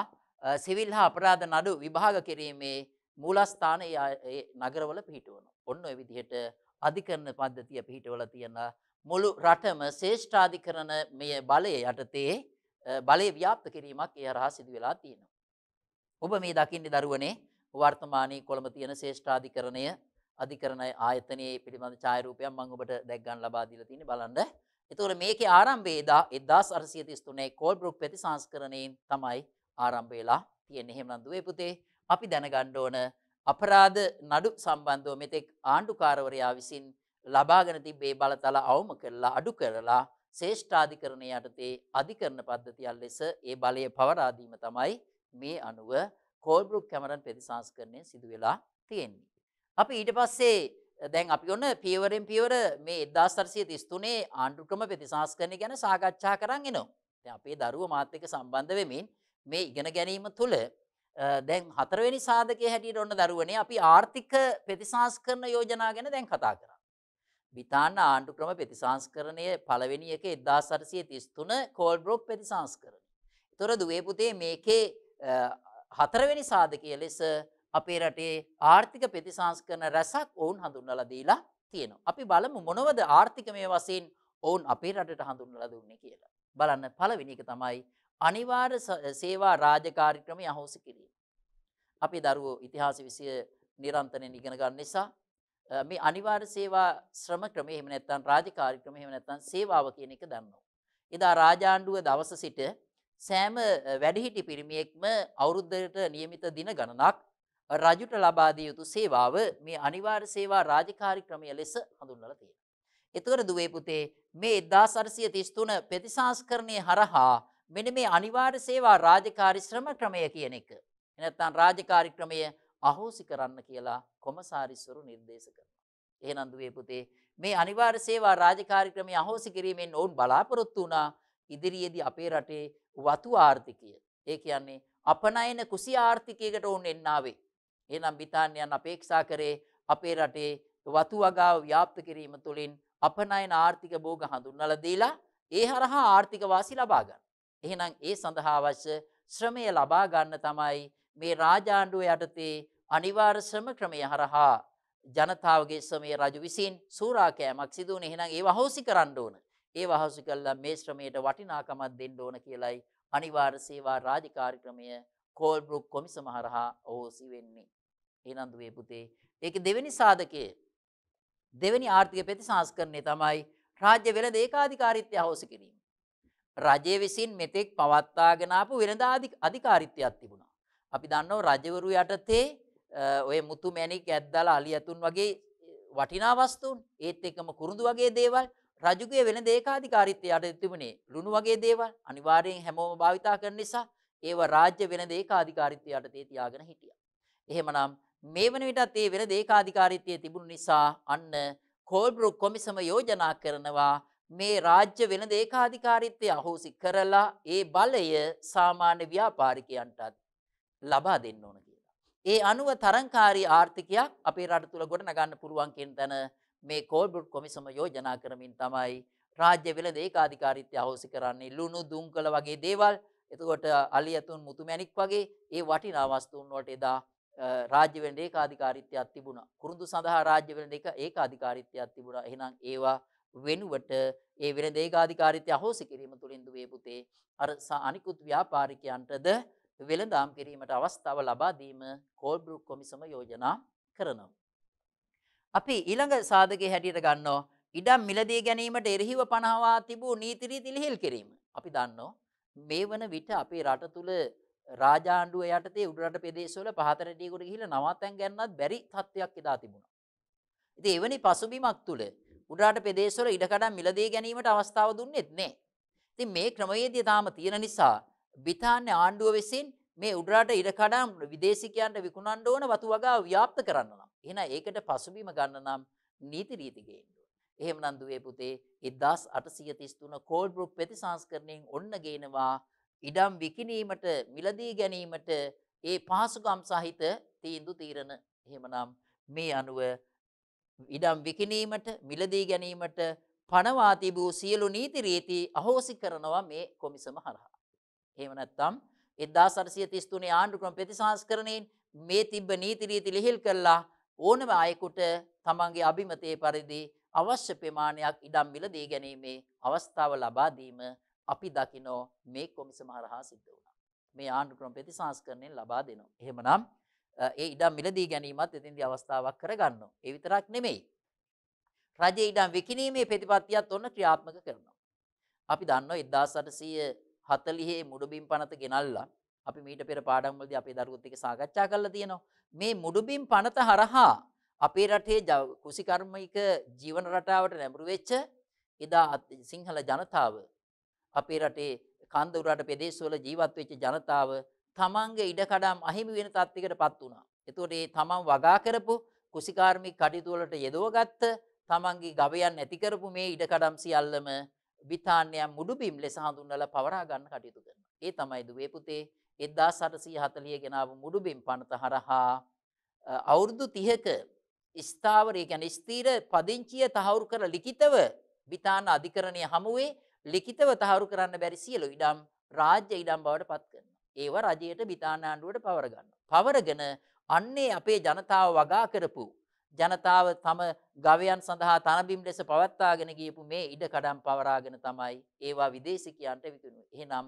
සිවිල් හා අපරාධ නඩු විභාග කිරීමේ මූලස්ථාන ඒ නගරවල පිහිටවනවා. ඔන්න ඔය විදිහට අධිකරණ පද්ධතිය පිහිටවලා තියෙන මුළු රටම ශේෂ්ඨාධිකරණ මේ බලය යටතේ බලය ව්‍යාප්ත කිරීමක් ඒ හරහා සිදු වෙලා තියෙනවා. ඔබ මේ දකින්නේ දරුවනේ වර්තමානයේ කොළඹ තියෙන ශේෂ්ඨාධිකරණය අධිකරණ ආයතනයේ පිළිබඳ ඡායාරූපයක් මම ඔබට දැක් ගන්න ලබා දීලා තියෙන්නේ බලන්න. ඒතකොට මේකේ ආරම්භය 1833 කෝල්බ්‍රුක් ප්‍රති සංස්කරණයෙන් තමයි ආරම්භ වෙලා තියෙන්නේ. එහෙමනම් දුවේ පුතේ අපි දැනගන්න ඕන අපරාධ නඩු සම්බන්ධව මෙතෙක් ආණ්ඩුකාරවරයා විසින් ලබාගෙන තිබේ බලතල අවම කරලා අඩු කරලා ශේෂ්ඨාධිකරණය යටතේ අධිකරණ පද්ධතියක් ලෙස ඒ බලය පවරා දීම තමයි මේ අනුව කෝල්බ්‍රුක් කැමරන් ප්‍රතිසංස්කරණය සිදු වෙලා තියෙන්නේ. අපි ඊට පස්සේ දැන් අපි ඔන්න පියවරෙන් පියවර මේ 1433 ආණ්ඩු ක්‍රම ප්‍රතිසංස්කරණය ගැන සාකච්ඡා කරන් එනවා. දැන් අපේ දරුවෝ මාත් එක්ක සම්බන්ධ වෙමින් මේ ඉගෙන ගැනීම තුළ දැන් හතරවෙනි සාධකයේ හැටියට ඔන්න දරුවනේ අපි ආර්ථික ප්‍රතිසංස්කරණ යෝජනා ගැන දැන් කතා කරා. බිතාන්න ආණ්ඩු ක්‍රම ප්‍රතිසංස්කරණය පළවෙනි එක එදදාස් සරසිය තිස්තුන කෝල් බ්‍රොක් ප්‍රතිසංස්කරණ. තොර දුවේපුතේ මේකේ හතරවෙනි සාධකය ලෙස අපේ රටේ ආර්ථික ප්‍රතිසංස්කරන රැසක් ඔවුන් හඳුන්නල දීලා තියෙනවා. අපි බලමු මොනවද ආර්ථිකමය වසයෙන් ඔවුන් අපේ රටට හඳුන්නල දුන්නේ කියලා. බලන්න පළවිනික තමයි අනිවාර සේවා රාජකාරික්‍රමය අහෝසි කිරීම. අපි දරුවෝ ඉතිහාස විසිය නිරන්තනය නිගෙන ගන්න නිසා මේ අනිවාර්ය සේවා ශ්‍රම ක්‍රම එහෙම නැත්නම් රාජකාරී ක්‍රම එහෙම නැත්නම් සේවාව කියන එක දන්නවා. එදා රාජාණ්ඩුව දවස සිට සෑම වැඩිහිටි පිරිමියෙක්ම අවුරුද්දට નિયમિત දින ගණනක් රජුට ලබා දිය යුතු සේවාව මේ අනිවාර්ය සේවා රාජකාරී ක්‍රමය ලෙස හඳුන්වලා තියෙනවා. ඒතර දුවේ පුතේ මේ 1833 ප්‍රතිසංස්කරණයේ හරහා මෙන්න මේ අනිවාර්ය සේවා රාජකාරී ශ්‍රම ක්‍රමය කියන එක නැත්නම් රාජකාරී ක්‍රමය අහෝසි කරන්න කියලා කොමසාරිස්වරු නිර්දේශ කරනවා. එහෙනම් දුවේ පුතේ මේ අනිවාර්ය සේවා රාජකාරී ක්‍රමයේ අහෝසි කිරීමෙන් ඔවුන් බලාපොරොත්තු වුණා ඉදිරියේදී අපේ රටේ වතු ආර්ථිකය. ඒ කියන්නේ අපනයන කුසී ආර්ථිකයකට ඔවුන් එන්න ආවේ. එහෙනම් බ්‍රිතාන්‍යයන් අපේක්ෂා කරේ අපේ රටේ වතු වගාව ව්‍යාප්ත කිරීම තුළින් අපනයන ආර්ථික භෝග හඳුන්වලා දීලා ඒ හරහා ආර්ථික වාසි ලබා ගන්න. එහෙනම් ඒ සඳහා අවශ්‍ය ශ්‍රමය ලබා ගන්න තමයි මේ රාජාණ්ඩුව යටතේ අනිවාර් ශ්‍රම ක්‍රමය හරහා ජනතාවගේ ශ්‍රමයේ රජු විසින් සූරාකෑමක් සිදු වුණේ එහෙනම් ඒව අහෝසි කරන්න ඕන. ඒව අහෝසි කළා මේ ශ්‍රමයට වටිනාකමක් දෙන්න ඕන කියලයි අනිවාර්ය සේවා රාජකාරී ක්‍රමය කෝල්බ්‍රුක් කොමිසම හරහා අහෝසි වෙන්නේ. එහෙනම් දුවේ පුතේ ඒක දෙවෙනි සාධකයේ දෙවෙනි ආර්ථික ප්‍රතිසංස්කරණය තමයි රාජ්‍ය වෙළඳ ඒකාධිකාරීත්වය අහෝසි කිරීම. රජය විසින් මෙතෙක් පවත්වාගෙන ආපු වෙළඳ අධිකාරීත්වයක් තිබුණා. අපි දන්නවා රජවරු යටතේ ඔය මුතු මැණික් ඇද්දල අලි ඇතුන් වගේ වටිනා වස්තුන් ඒත් එක්කම කුරුඳු වගේ දේවල් රජුගේ වෙන දේකාධිකාරීත්වය යටතේ තිබුණේ ලුණු වගේ දේවල් අනිවාර්යෙන් හැමෝම භාවිතා කරන නිසා ඒව රාජ්‍ය වෙන දේකාධිකාරීත්වය යටතේ තියාගෙන හිටියා. එහෙමනම් මේ වන විටත් ඒ වෙන දේකාධිකාරීත්වය තිබුණු නිසා අන්න කෝල්බ්‍රුක් කොමිසම යෝජනා කරනවා මේ රාජ්‍ය වෙන දේකාධිකාරීත්වය අහෝසි කරලා ඒ බලය සාමාන්‍ය ව්‍යාපාරිකයන්ටත් ලබා දෙන්න ඕන කියලා. ඒ අනුව තරංකාරී ආර්ථිකයක් අපේ රට තුළ ගොඩ නගන්න පුළුවන් කියන තැන මේ කෝල්බුට් කොමිසම යෝජනා කරමින් තමයි රාජ්‍ය වෙළඳ ඒකාධිකාරීත්වය අහෝසි කරන්නේ ලුණු දුම්කල වගේ දේවල් එතකොට අලියතුන් මුතුමැණික් වගේ ඒ වටිනා වස්තුන් වලට එදා රාජ්‍ය වෙළඳ ඒකාධිකාරීත්වයක් තිබුණා. කුරුඳු සඳහා රාජ්‍ය වෙළඳ ඒකාධිකාරීත්වයක් තිබුණා. එහෙනම් ඒවා වෙනුවට ඒ වෙළඳ ඒකාධිකාරීත්වය අහෝසි කිරීම තුළින් දුවේ පුතේ අර අනිකුත් ව්‍යාපාරිකයන්ටද වෙළඳාම් කිරීමට අවස්ථාව ලබා දීම කෝල්බ්‍රුක් කොමිසම යෝජනා කරනවා. අපි ඊළඟ සාධකයේ හැටියට ගන්නෝ ඉඩම් මිලදී ගැනීමට එරෙහිව පනහවා තිබූ නීතිරීති ලිහිල් කිරීම. අපි දන්නෝ මේ වන විට අපේ රට තුළ රාජාණ්ඩුව යටතේ උඩරට පෙදේශවල පහතරටියකුට ගිහිල නවතැන් ගැන්නත් බැරි තත්ත්වයක් එදා තිබුණ. ඉති එවැනි පසුබිමක් තුළ උඩාට පෙදේශවල ඉඩකඩම් මිලදී ගැනීමට අවස්ථාව දුන්නෙත් නෑ. ඉතින් මේ ක්‍රමයේදී තාම තියෙන නිසා බිතාන්න ආණ්ඩුව වෙසින් මේ උඩරට ඉරකඩම් විදේශිකයන්ට විකුණන්ඩ ඕන වතු වගා ව්‍යාප්ත කරන්න නම්. එන ඒකට පසුබිම ගන්න නම් නීති රීතිගේෙන්ඩුව. එහෙම නන්දුවේ පුතේ ඉදදාස් අටසිය තිස්තුන කෝඩ් බෘක් පැති සංස්කරණයෙන් ඔන්න ගේනවා ඉඩම් විකිනීමට මිලදී ගැනීමට ඒ පහසුකම් සහිත තීන්දු තීරණ එහෙමනම් මේ අනුව ඉඩම් විකිනීමට මිලදී ගැනීමට පනවාතිබූ සියලු නීතිරීති අහෝසි කරනවා මේ කොමිසම හරහා. එහෙම නැත්නම් 1833 ආණ්ඩු ක්‍රම ප්‍රතිසංස්කරණයෙන් මේ තිබ්බ නීති රීති ලිහිල් කළා ඕනම අයෙකුට තමන්ගේ අභිමතයේ පරිදි අවශ්‍ය ප්‍රමාණයක් ඉඩම් මිල දී ගැනීමේ අවස්ථාව ලබා දීම අපි දකිනෝ මේ කොමිසම හරහා සිද්ධ වුණා. මේ ආණ්ඩු ක්‍රම ප්‍රතිසංස්කරණයෙන් ලබා දෙනවා. එහෙමනම් ඒ ඉඩම් මිල දී ගැනීමත් එතෙන්දී අවස්ථාවක් කරගන්නවා. ඒ විතරක් නෙමෙයි. රජයේ ඉඩම් විකිණීමේ ප්‍රතිපත්තියත් ඔන්න ක්‍රියාත්මක කරනවා. අපි දන්නවා 1800 හතලිහේ මුඩුබිම් පනත ගෙනල්ලා අපි මීට පෙර පාඩම්වලදී අපේ දරුවොත් එක්ක සාකච්ඡා කරලා තියෙනවා. මේ මුඩුබිම් පනත හරහා අපේ රටේ කුසිකර්මික ජීවන රටාවට නැඹුරු වෙච්ච එදා සිංහල ජනතාව අපේ රටේ කන්දවුරට ප්‍රදේශවල ජීවත් වෙච්ච ජනතාව තමන්ගේ ඉඩකඩම් අහිමි වෙන තත්ත්වයකටපත් වුණා. එතකොට ඒ තමන් වගා කරපු කුසිකාර්මික කටයුතු වලට යොදවගත්ත තමන්ගේ ගවයන් නැති කරපු මේ ඉඩකඩම් සියල්ලම බිතාන්‍යයන් මුඩුබිම් ලෙස හඳුන්වලා පවරා ගන්න කටයුතු කරනවා. ඒ තමයි දුවේ පුතේ 1840 ගෙනාව මුඩුබිම් පනත හරහා අවුරුදු 30ක ස්ථාවර ඒ කියන්නේ ස්ථීර පදිංචිය තහවුරු කර ලිඛිතව බිතාන අධිකරණයේ හමුවේ ලිඛිතව තහවුරු කරන්න බැරි සියලු ඉඩම් රාජ්‍ය ඉඩම් බවට පත් කරනවා. ඒවා රජයට බිතාන ආණ්ඩුවට පවර ගන්නවා. පවරගෙන අන්නේ අපේ ජනතාව වගා කරපු ජනතාව තම ගවයන් සඳහා තනබිම් ලෙස පවත්වාගෙන ගියපු මේ ඉඩකඩම් පවරාගෙන තමයි ඒවා විදේශිකයන්ට විකුණුවේ. එහෙනම්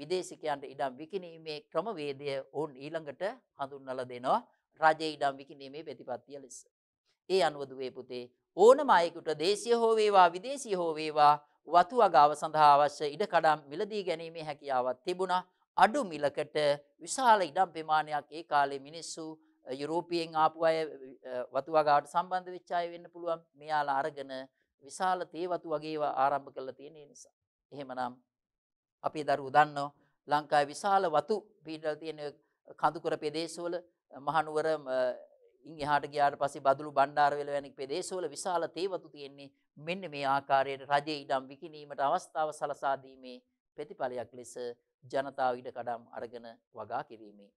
විදේශිකයන්ට ඉඩම් විකිණීමේ ක්‍රමවේදය ඔවුන් ඊළඟට හඳුන්වලා දෙනවා රජයේ ඉඩම් විකිණීමේ ප්‍රතිපත්තිය ලෙස. ඒ අනුව දුවේ පුතේ ඕනම අයෙකුට දේශීය හෝ වේවා විදේශීය හෝ වේවා වතු අගාව සඳහා අවශ්‍ය ඉඩකඩම් මිලදී ගැනීමේ හැකියාවක් තිබුණා. අඩු මිලකට විශාල ඉඩම් ප්‍රමාණයක් ඒ කාලේ මිනිස්සු යුරෝපියෙන් ආපු අය වතුවගාට සම්බන්ධ වෙච්චාය වෙන්න පුළුවන් මෙයාලා අරගෙන විශාල තේ වතු වගේ ආරම්භ කරලා තියෙන නිසා. එහෙමනම් අපි දරුවෝ දන්නෝ ලංකාවේ විශාල වතු පීඩලා තියෙන කඳුකර ප්‍රදේශවල මහනුවර ඉන් එහාට ගියාට පස්සේ බදුළු බණ්ඩාරවල වැනි ප්‍රදේශවල විශාල තේ වතු තියෙන්නේ මෙන්න මේ ආකාරයට රජයේ ඉඩම් විකිණීමට අවස්ථාව සලසා දීමේ ප්‍රතිඵලයක් ලෙස ජනතාව ඉඩකඩම් අරගෙන වගා කිරීමේ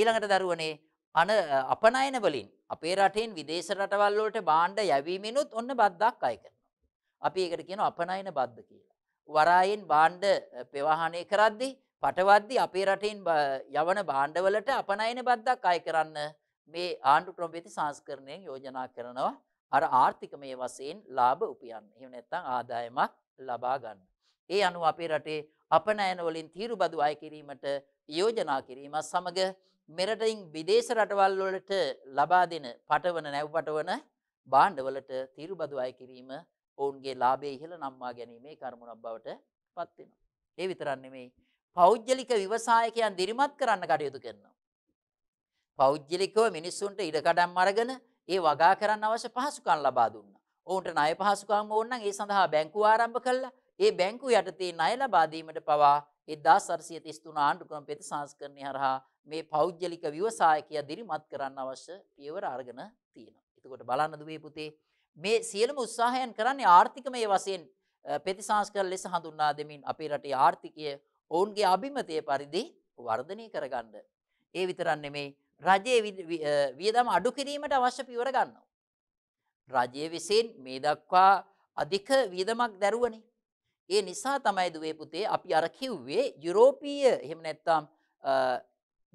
ඊළඟට දරුවනේ අන අපනයන වලින් අපේ රටෙන් විදේශ රටවල් වලට බාණ්ඩ යැවීමෙනුත් ඔන්න බද්දක් අය කරනවා. අපි ඒකට කියනවා අපනයන බද්ද කියලා. වරායෙන් බාණ්ඩ ප්‍රවාහණය කරද්දී පටවද්දී අපේ රටෙන් යවන බාණ්ඩ වලට අපනයන බද්දක් අය කරන්න මේ ආණ්ඩු ප්‍රවේති සංස්කරණයෙන් යෝජනා කරනවා. අර ආර්ථිකමය වශයෙන් ලාභ උපයන්න. එහෙම නැත්නම් ආදායමක් ලබා ගන්න. ඒ අනුව අපේ රටේ අපනයන වලින් තීරුබදු අය කිරීමට යෝජනා කිරීමත් සමග මෙරටින් විදේශ රටවල් වලට ලබා දෙන පටවන නැව් පටවන බාණ්ඩවලට තීරුබදු අය කිරීම ඔවුන්ගේ ලාභය ඉහළ නම්වා ගැනීමේ කර්මුණක් බවට පත් වෙනවා. ඒ විතරක් නෙමෙයි පෞද්ගලික ව්‍යවසායකයන් දිරිමත් කරන්න කටයුතු කරනවා. පෞද්ගලිකව මිනිස්සුන්ට ඉඩකඩම් අරගෙන ඒ වගා කරන්න අවශ්‍ය පහසුකම් ලබා දුන්නා. ඔවුන්ට ණය පහසුකම් ඕන නම් ඒ සඳහා බැංකුව ආරම්භ කළා. ඒ බැංකුව යටතේ ණය ලබා දීමට පවා 1433 ආණ්ඩුක්‍රම පෙත සංස්කරණය හරහා මේ පෞද්ගලික ව්‍යවසායකයා දිරිමත් කරන්න අවශ්‍ය පියවර අරගෙන තියෙනවා. එතකොට බලන්න දුවේ පුතේ මේ සියලුම උත්සාහයන් කරන්නේ ආර්ථිකමය වශයෙන් ප්‍රතිසංස්කරණ ලෙස හඳුන්වා දෙමින් අපේ රටේ ආර්ථිකය ඔවුන්ගේ අභිමතය පරිදි වර්ධනය කරගන්න. ඒ විතරක් නෙමේ රජයේ වියදම අඩු කිරීමට අවශ්‍ය පියවර ගන්නවා. රජය විසින් මේ දක්වා අධික වියදමක් දැරුවනේ. ඒ නිසා තමයි දුවේ පුතේ අපි අර කිව්වේ යුරෝපීය එහෙම නැත්නම්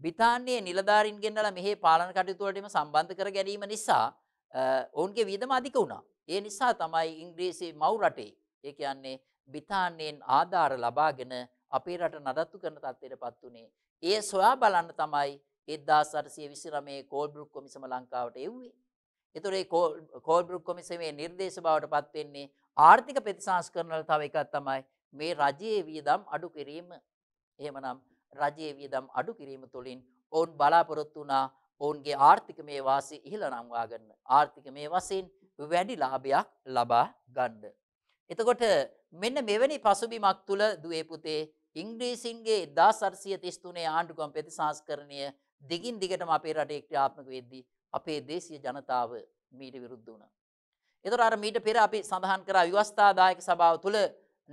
බ්‍රිතාන්‍යයේ නිලධාරීන් ගෙන්නලා මෙහි පාලන කටයුතු වලටම සම්බන්ධ කර ගැනීම නිසා ඔවුන්ගේ වියදම අධික වුණා. ඒ නිසා තමයි ඉංග්‍රීසි මව් රටේ ඒ කියන්නේ බ්‍රිතාන්‍යයෙන් ආධාර ලබාගෙන අපේ රට නඩත්තු කරන තත්ත්වයටපත් උනේ. ඒ සොයා බලන්න තමයි 1829 කෝල්බ්‍රුක් කොමිසම ලංකාවට එව්වේ. එතකොට මේ කෝල්බ්‍රුක් කොමිසමේ නිර්දේශ බවට පත් වෙන්නේ ආර්ථික ප්‍රතිසංස්කරණවල තව එකක් තමයි මේ රජයේ වියදම් අඩු කිරීම. එහෙමනම් රජයේ වියදම් අඩු කිරීම තුළින් ඔවුන් බලාපොරොත්තු වුණා ඔවුන්ගේ ආර්ථිකමය වාසි ඉහළ නම්වා ගන්න. ආර්ථිකමය වශයෙන් වැඩි ලාභයක් ලබා ගන්න. එතකොට මෙන්න මෙවැනි පසුබිමක් තුළ දුවේ පුතේ ඉංග්‍රීසින්ගේ එදා සර්සිය තිස්තුනේ ආණ්ඩුකම් ප්‍රතිසංස්කරණය දිගින් දිගටම අපේ රටේ ක්‍රියාත්මක වෙද්දී අපේ දේශීය ජනතාව මීට විරුද්ධ වුණා. එතකොට අර මීට පෙර අපි සඳහන් කරා විවස්ථාදායක සභාව තුල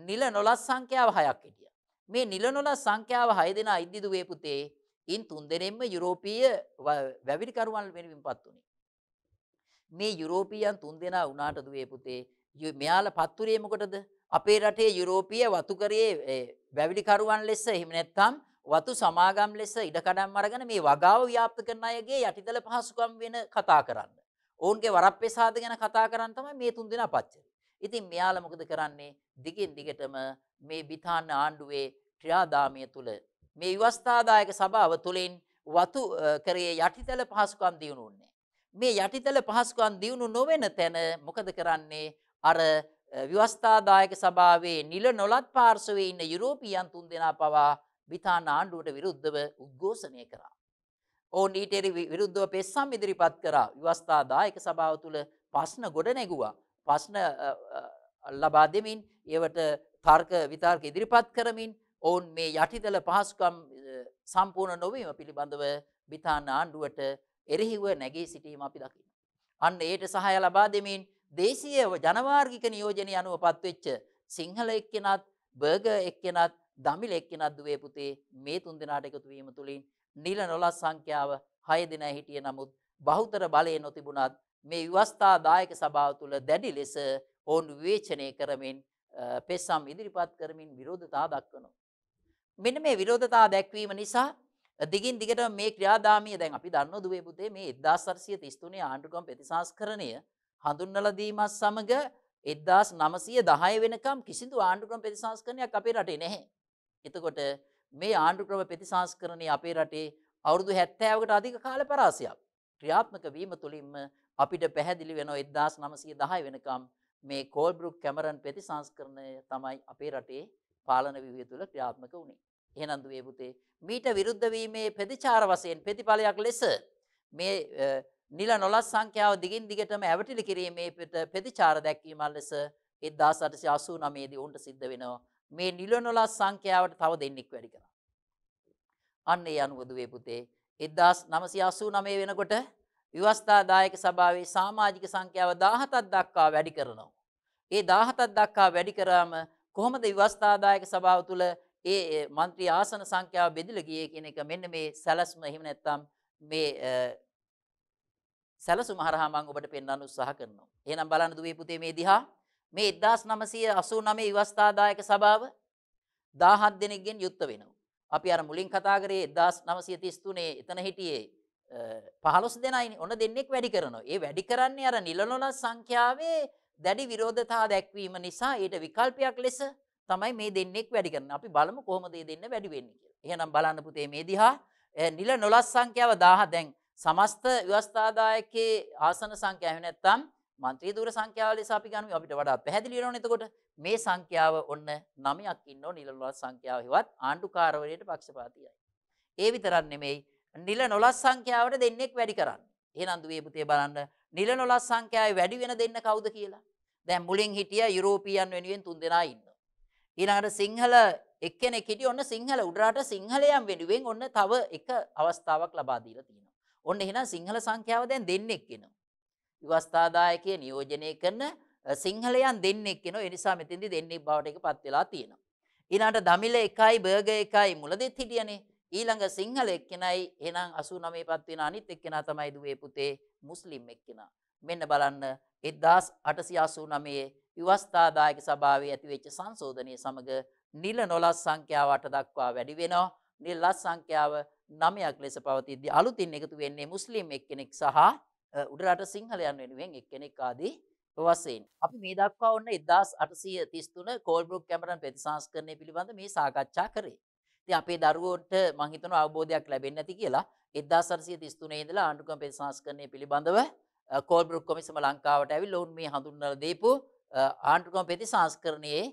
නිල නොලස් සංඛ්‍යාව හයක් හිටියා. මේ නිල නොලස් සංඛ්‍යාව හය දෙනා ඉද්දිදු වේ පුතේ ඉන් තුන්දෙනෙන්ම යුරෝපීය වැවිලිකරුවන් වෙනුවෙන්පත් උනේ. මේ යුරෝපීයන් තුන්දෙනා වුණාට දුවේ පුතේ මෙයාල පත්තුරේ මොකටද? අපේ රටේ යුරෝපීය වතුකරයේ වැවිලිකරුවන් ලෙස එහෙම නැත්නම් වතු සමාගම් ලෙස ඉඩකඩම් අරගෙන මේ වගාව ව්‍යාප්ත කරන අයගේ යටිතල පහසුකම් වෙන කතා කරන්න. ඔවුන්ගේ වරප්‍රසාද ගැන කතා කරන් තමයි මේ තුන්දෙනා පච්චර. ඉතින් මෙයාලා මොකද කරන්නේ? දිගින් දිගටම මේ බිතාන්න ආණ්ඩුවේ ක්‍රියාදාමය තුල මේ විවස්ථාදායක සභාව තුලින් වතු කරේ යටිතල පහසුකම් දියුණුන්නේ. මේ යටිතල පහසුකම් දියුණු නොවන තැන මොකද කරන්නේ? අර විවස්ථාදායක සභාවේ නිල නොලත් පාර්ශවයේ ඉන්න යුරෝපියන් තුන්දෙනා පවා බිතාන්න ආණ්ඩුවට විරුද්ධව උද්ඝෝෂණය කරා. ඕ නීටෙර විරුද්ධව පෙස්සම් ඉදිරිපත් කරා විවස්ථා දායක සභාව තුළ පස්්න ගොඩ නැගුවා. පස්්න ලබා දෙමින් ඒවට තර්ක විතාර්ක ඉදිරිපත් කරමින් ඔවුන් මේ යටිදල පහසුකම් සම්පූර්ණ නොවීම පිළිබඳව බිතාන්න ආණ්ඩුවට එරෙහිව නැගේ සිටීම අපි දකින්න. අන්න ඒට සහය ලබා දෙමින් දේශීයව ජනවාර්ගික නියෝජනය අනුව පත්වෙච්ච සිංහල එක්කෙනත් බර්ග එක්කෙනත් දමිල එක්කෙනත් දුවේ පුතේ මේ තුන් දෙනාට එකතුවීම තුළින් නිල නොලස් සංඛ්‍යාව 6 දෙනා හිටියේ නමුත් බහුතර බලය නොතිබුණත් මේ විවස්ථා දායක සභාව තුල දැඩි ලෙස ඔවුන් විවේචනය කරමින් පෙස්සම් ඉදිරිපත් කරමින් විරෝධතා දක්වනවා. මෙන්න මේ විරෝධතා දැක්වීම නිසා දිගින් දිගට මේ ක්‍රියාදාමය දැන් අපි දන්නවා දුවේ පුතේ මේ 1433 ආණ්ඩුක්‍රම ප්‍රතිසංස්කරණය හඳුන්වලා දීමත් සමග 1910 වෙනකම් කිසිදු ආණ්ඩුක්‍රම ප්‍රතිසංස්කරණයක් අපේ රටේ නැහැ. එතකොට මේ ආණ්ඩුක්‍රම ප්‍රතිසංස්කරණය අපේ රටේ අවුරුදු හැත්තෑවකට අධික කාල පරාසයක් ක්‍රියාත්මක වීම තුළින්ම අපිට පැහැදිලි වෙන එදදාස් නමසය දහයි වෙනකම් මේ කෝල්බරුක් කැමරන් ප්‍රතිසංස්කරණය තමයි අපේ රටේ පාලන විවිය තුළ ක්‍රියාත්මක වුණේ. එහෙනන්දු ඒපුතේ මීට විරුද්ධවීමේ ප්‍රතිචාර වසයෙන් ප්‍රතිඵලයක් ලෙස මේ නිල නොලස් සංඛ්‍යාව දිගින් දිගටම ඇවටිලි කිරීමේ ප්‍රතිචාර දැක්වීමල් ලෙස එදදාසටසි අසූ නමේදී උන්ට සිද්ධ වෙනවා මේ නිලනොලස් සංඛ්‍යාවට තව දෙන්නෙක් වැඩි කරා. අන්න ඒ අනුවදුවේ පුතේ 1989 වෙනකොට විවස්ථාදායක සභාවේ සමාජික සංඛ්‍යාව 17ක් දක්වා වැඩි කරනවා. ඒ 17ක් දක්වා වැඩි කරාම කොහොමද විවස්ථාදායක සභාව තුළ ඒ മന്ത്രി ආසන සංඛ්‍යාව බෙදලා ගියේ කියන එක මෙන්න මේ සැලැස්ම එහෙම නැත්නම් මේ සැලසුම හරහා මම ඔබට පෙන්වන්න උත්සාහ කරනවා. එහෙනම් බලන්න දුවේ පුතේ මේ දිහා මේ 1989 විවස්ථාදායක සභාව 17 දෙනෙක්ගෙන් යුක්ත වෙනවා. අපි අර මුලින් කතා කරේ 1933 එතන හිටියේ 15 දෙනයිනේ. ඔන්න දෙන්නෙක් වැඩි කරනවා. ඒ වැඩි කරන්නේ අර නිලනොල සංඛ්‍යාවේ දැඩි විරෝධතා දැක්වීම නිසා ඊට විකල්පයක් ලෙස තමයි මේ දෙන්නෙක් වැඩි කරන්නේ. අපි බලමු කොහොමද මේ දෙන්න වැඩි වෙන්නේ කියලා. එහෙනම් බලන්න පුතේ මේ දිහා නිල නොලස් සංඛ්‍යාව 1000 දැන් සමස්ත ව්‍යවස්ථාදායකයේ ආසන සංඛ්‍යාව නැත්තම් මන්ත්‍රී දුර සංඛ්‍යාව ලෙස අපි ගනිමු අපිට වඩා පැහැදිලි වෙනවනේ එතකොට මේ සංඛ්‍යාව ඔන්න 9ක් ඉන්නෝ නිල නොලස් සංඛ්‍යාව හෙවත් ආණ්ඩුකාරවරයට පක්ෂපාතීයි. ඒ විතරක් නෙමෙයි නිල නොලස් සංඛ්‍යාවට දෙන්නෙක් වැඩි කරන්න. එහෙනම් දුවේ පුතේ බලන්න නිල නොලස් සංඛ්‍යාවේ වැඩි වෙන දෙන්න කවුද කියලා. දැන් මුලින් හිටිය යුරෝපියන් වෙනුවෙන් තුන් දෙනා ඉන්නවා. ඊළඟට සිංහල එක්කෙනෙක් හිටිය ඔන්න සිංහල උඩරට සිංහලයන් වෙනුවෙන් ඔන්න තව එක අවස්ථාවක් ලබා දීලා තියෙනවා. ඔන්න එහෙනම් සිංහල සංඛ්‍යාව දැන් දෙන්නෙක් වෙනවා. ව්‍යවස්ථාදායකය නියෝජනය කරන සිංහලයන් දෙන්නෙක් කෙන එනිසා මෙතින්දි දෙන්නෙක් බවට එකපත් වෙලා තියෙනවා. ඊළඟට දමිල එකයි බර්ග එකයි මුලදෙත් හිටියනේ. ඊළඟ සිංහල එක්කෙනයි එහෙනම් 89 පත් වෙන අනිත් එක්කෙනා තමයි දුවේ පුතේ මුස්ලිම් එක්කෙනා. මෙන්න බලන්න 1889 විවස්ථාදායක සභාවේ ඇතිවෙච්ච සංශෝධනය සමග නිල නොලස් සංඛ්‍යාව 8 දක්වා වැඩි වෙනවා. නිල සංඛ්‍යාව 9ක් ලෙස පවතිද්දී අලුතින් එකතු වෙන්නේ මුස්ලිම් එක්කෙනෙක් සහ උඩරට සිංහලයන් වෙනුවෙන් එක්කෙනෙක් ආදී වසයෙන්. අපි මේ දක්වා ඔන්න එදස් අටසය තිස්තුන කෝල්බරුක් කැමරන් ප්‍රතිසංස්කරණය පිළිබඳ මේ සාකච්ඡා කරේ. ති අපේ දරුවන්ට මහිතන අවබෝධයක් ලැබෙන් ඇති කියලා එදදා සරසිය තිස්තුනේ ඉදලා ආණ්ඩුකම් ප්‍රතිසංස්කරණය පිළිබඳව කෝල්බරුක් කොමිසම ලංකාවට ඇවිල් ඔවුන් මේ හඳුන්නල දීපු ආණ්ඩුකම් ප්‍රතිසංස්කරණයේ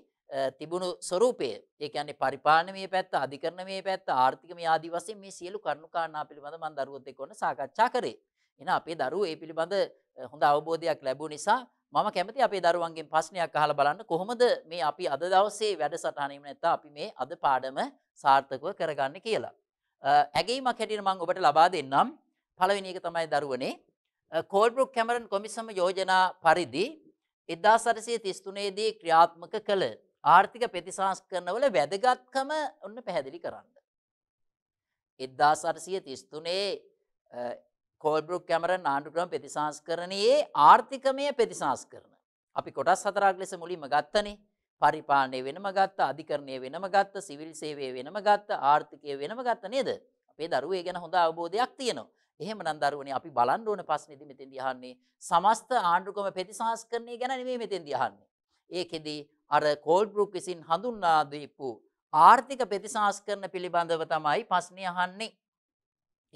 තිබුණු ස්වරූපය ඒකන්නේ පරිපාලනමය පැත්ත අධිකරණමය පැත්ත ආර්ථිකම ආදී වසයෙන් මේ සියලු කරුණු කාරණා පිළිබඳ මන් දරුවොත් එක්කොන සාකච්ඡා කරේ. එන අපේ දරුවෝ ඒ පිළිබඳ හොඳ අවබෝධයක් ලැබුණ නිසා මම කැමති අපේ දරුවන්ගෙන් ප්‍රශ්නයක් අහලා බලන්න කොහොමද මේ අපි අද දවසේ වැඩසටහනෙම නැත්නම් අපි මේ අද පාඩම සාර්ථකව කරගන්නේ කියලා. ඇගීමක් හැටියට මම ඔබට ලබා දෙන්නම්. පළවෙනි එක තමයි දරුවනේ කෝල්බ්‍රුක් කැමරන් කොමිසම යෝජනා පරිදි 1833 දී ක්‍රියාත්මක කළ ආර්ථික ප්‍රතිසංස්කරණවල වැදගත්කම ඔන්න පැහැදිලි කරන්න. 1833 කෝල්බරුක් කැමරන් ආණ්ඩුක්‍රම ප්‍රතිසංස්කරණයේ ආර්ථිකමය ප්‍රතිසංස් කරන. අපි කොටස් හතරක් ලෙස මුලින්ම ගත්තන පරිපාලනය වෙනම ගත්ත අධිකරණය වෙනම ගත්ත සිවිල් සේවය වෙනම ගත්ත ආර්ථිකය වෙනම ගත්ත නේද අපේ දරුවේ ගැන හොඳ අවබෝධයක් තියෙනවා. එහෙම නන්දරුවන අපි බලන්ඩුවන පස්නිති මෙතෙන් දිහන්නේ සමස්ත ආණ්ඩුකම ප්‍රතිසංස්කරණය ගැන නෙවේ මෙතෙන් දිහන්නේ. ඒකෙදී අර කෝල්බරුක් විසින් හඳුන්නාදීපු ආර්ථික ප්‍රතිසංස්කරණ පිළිබඳව තමයි පස්නය අහන්නේ.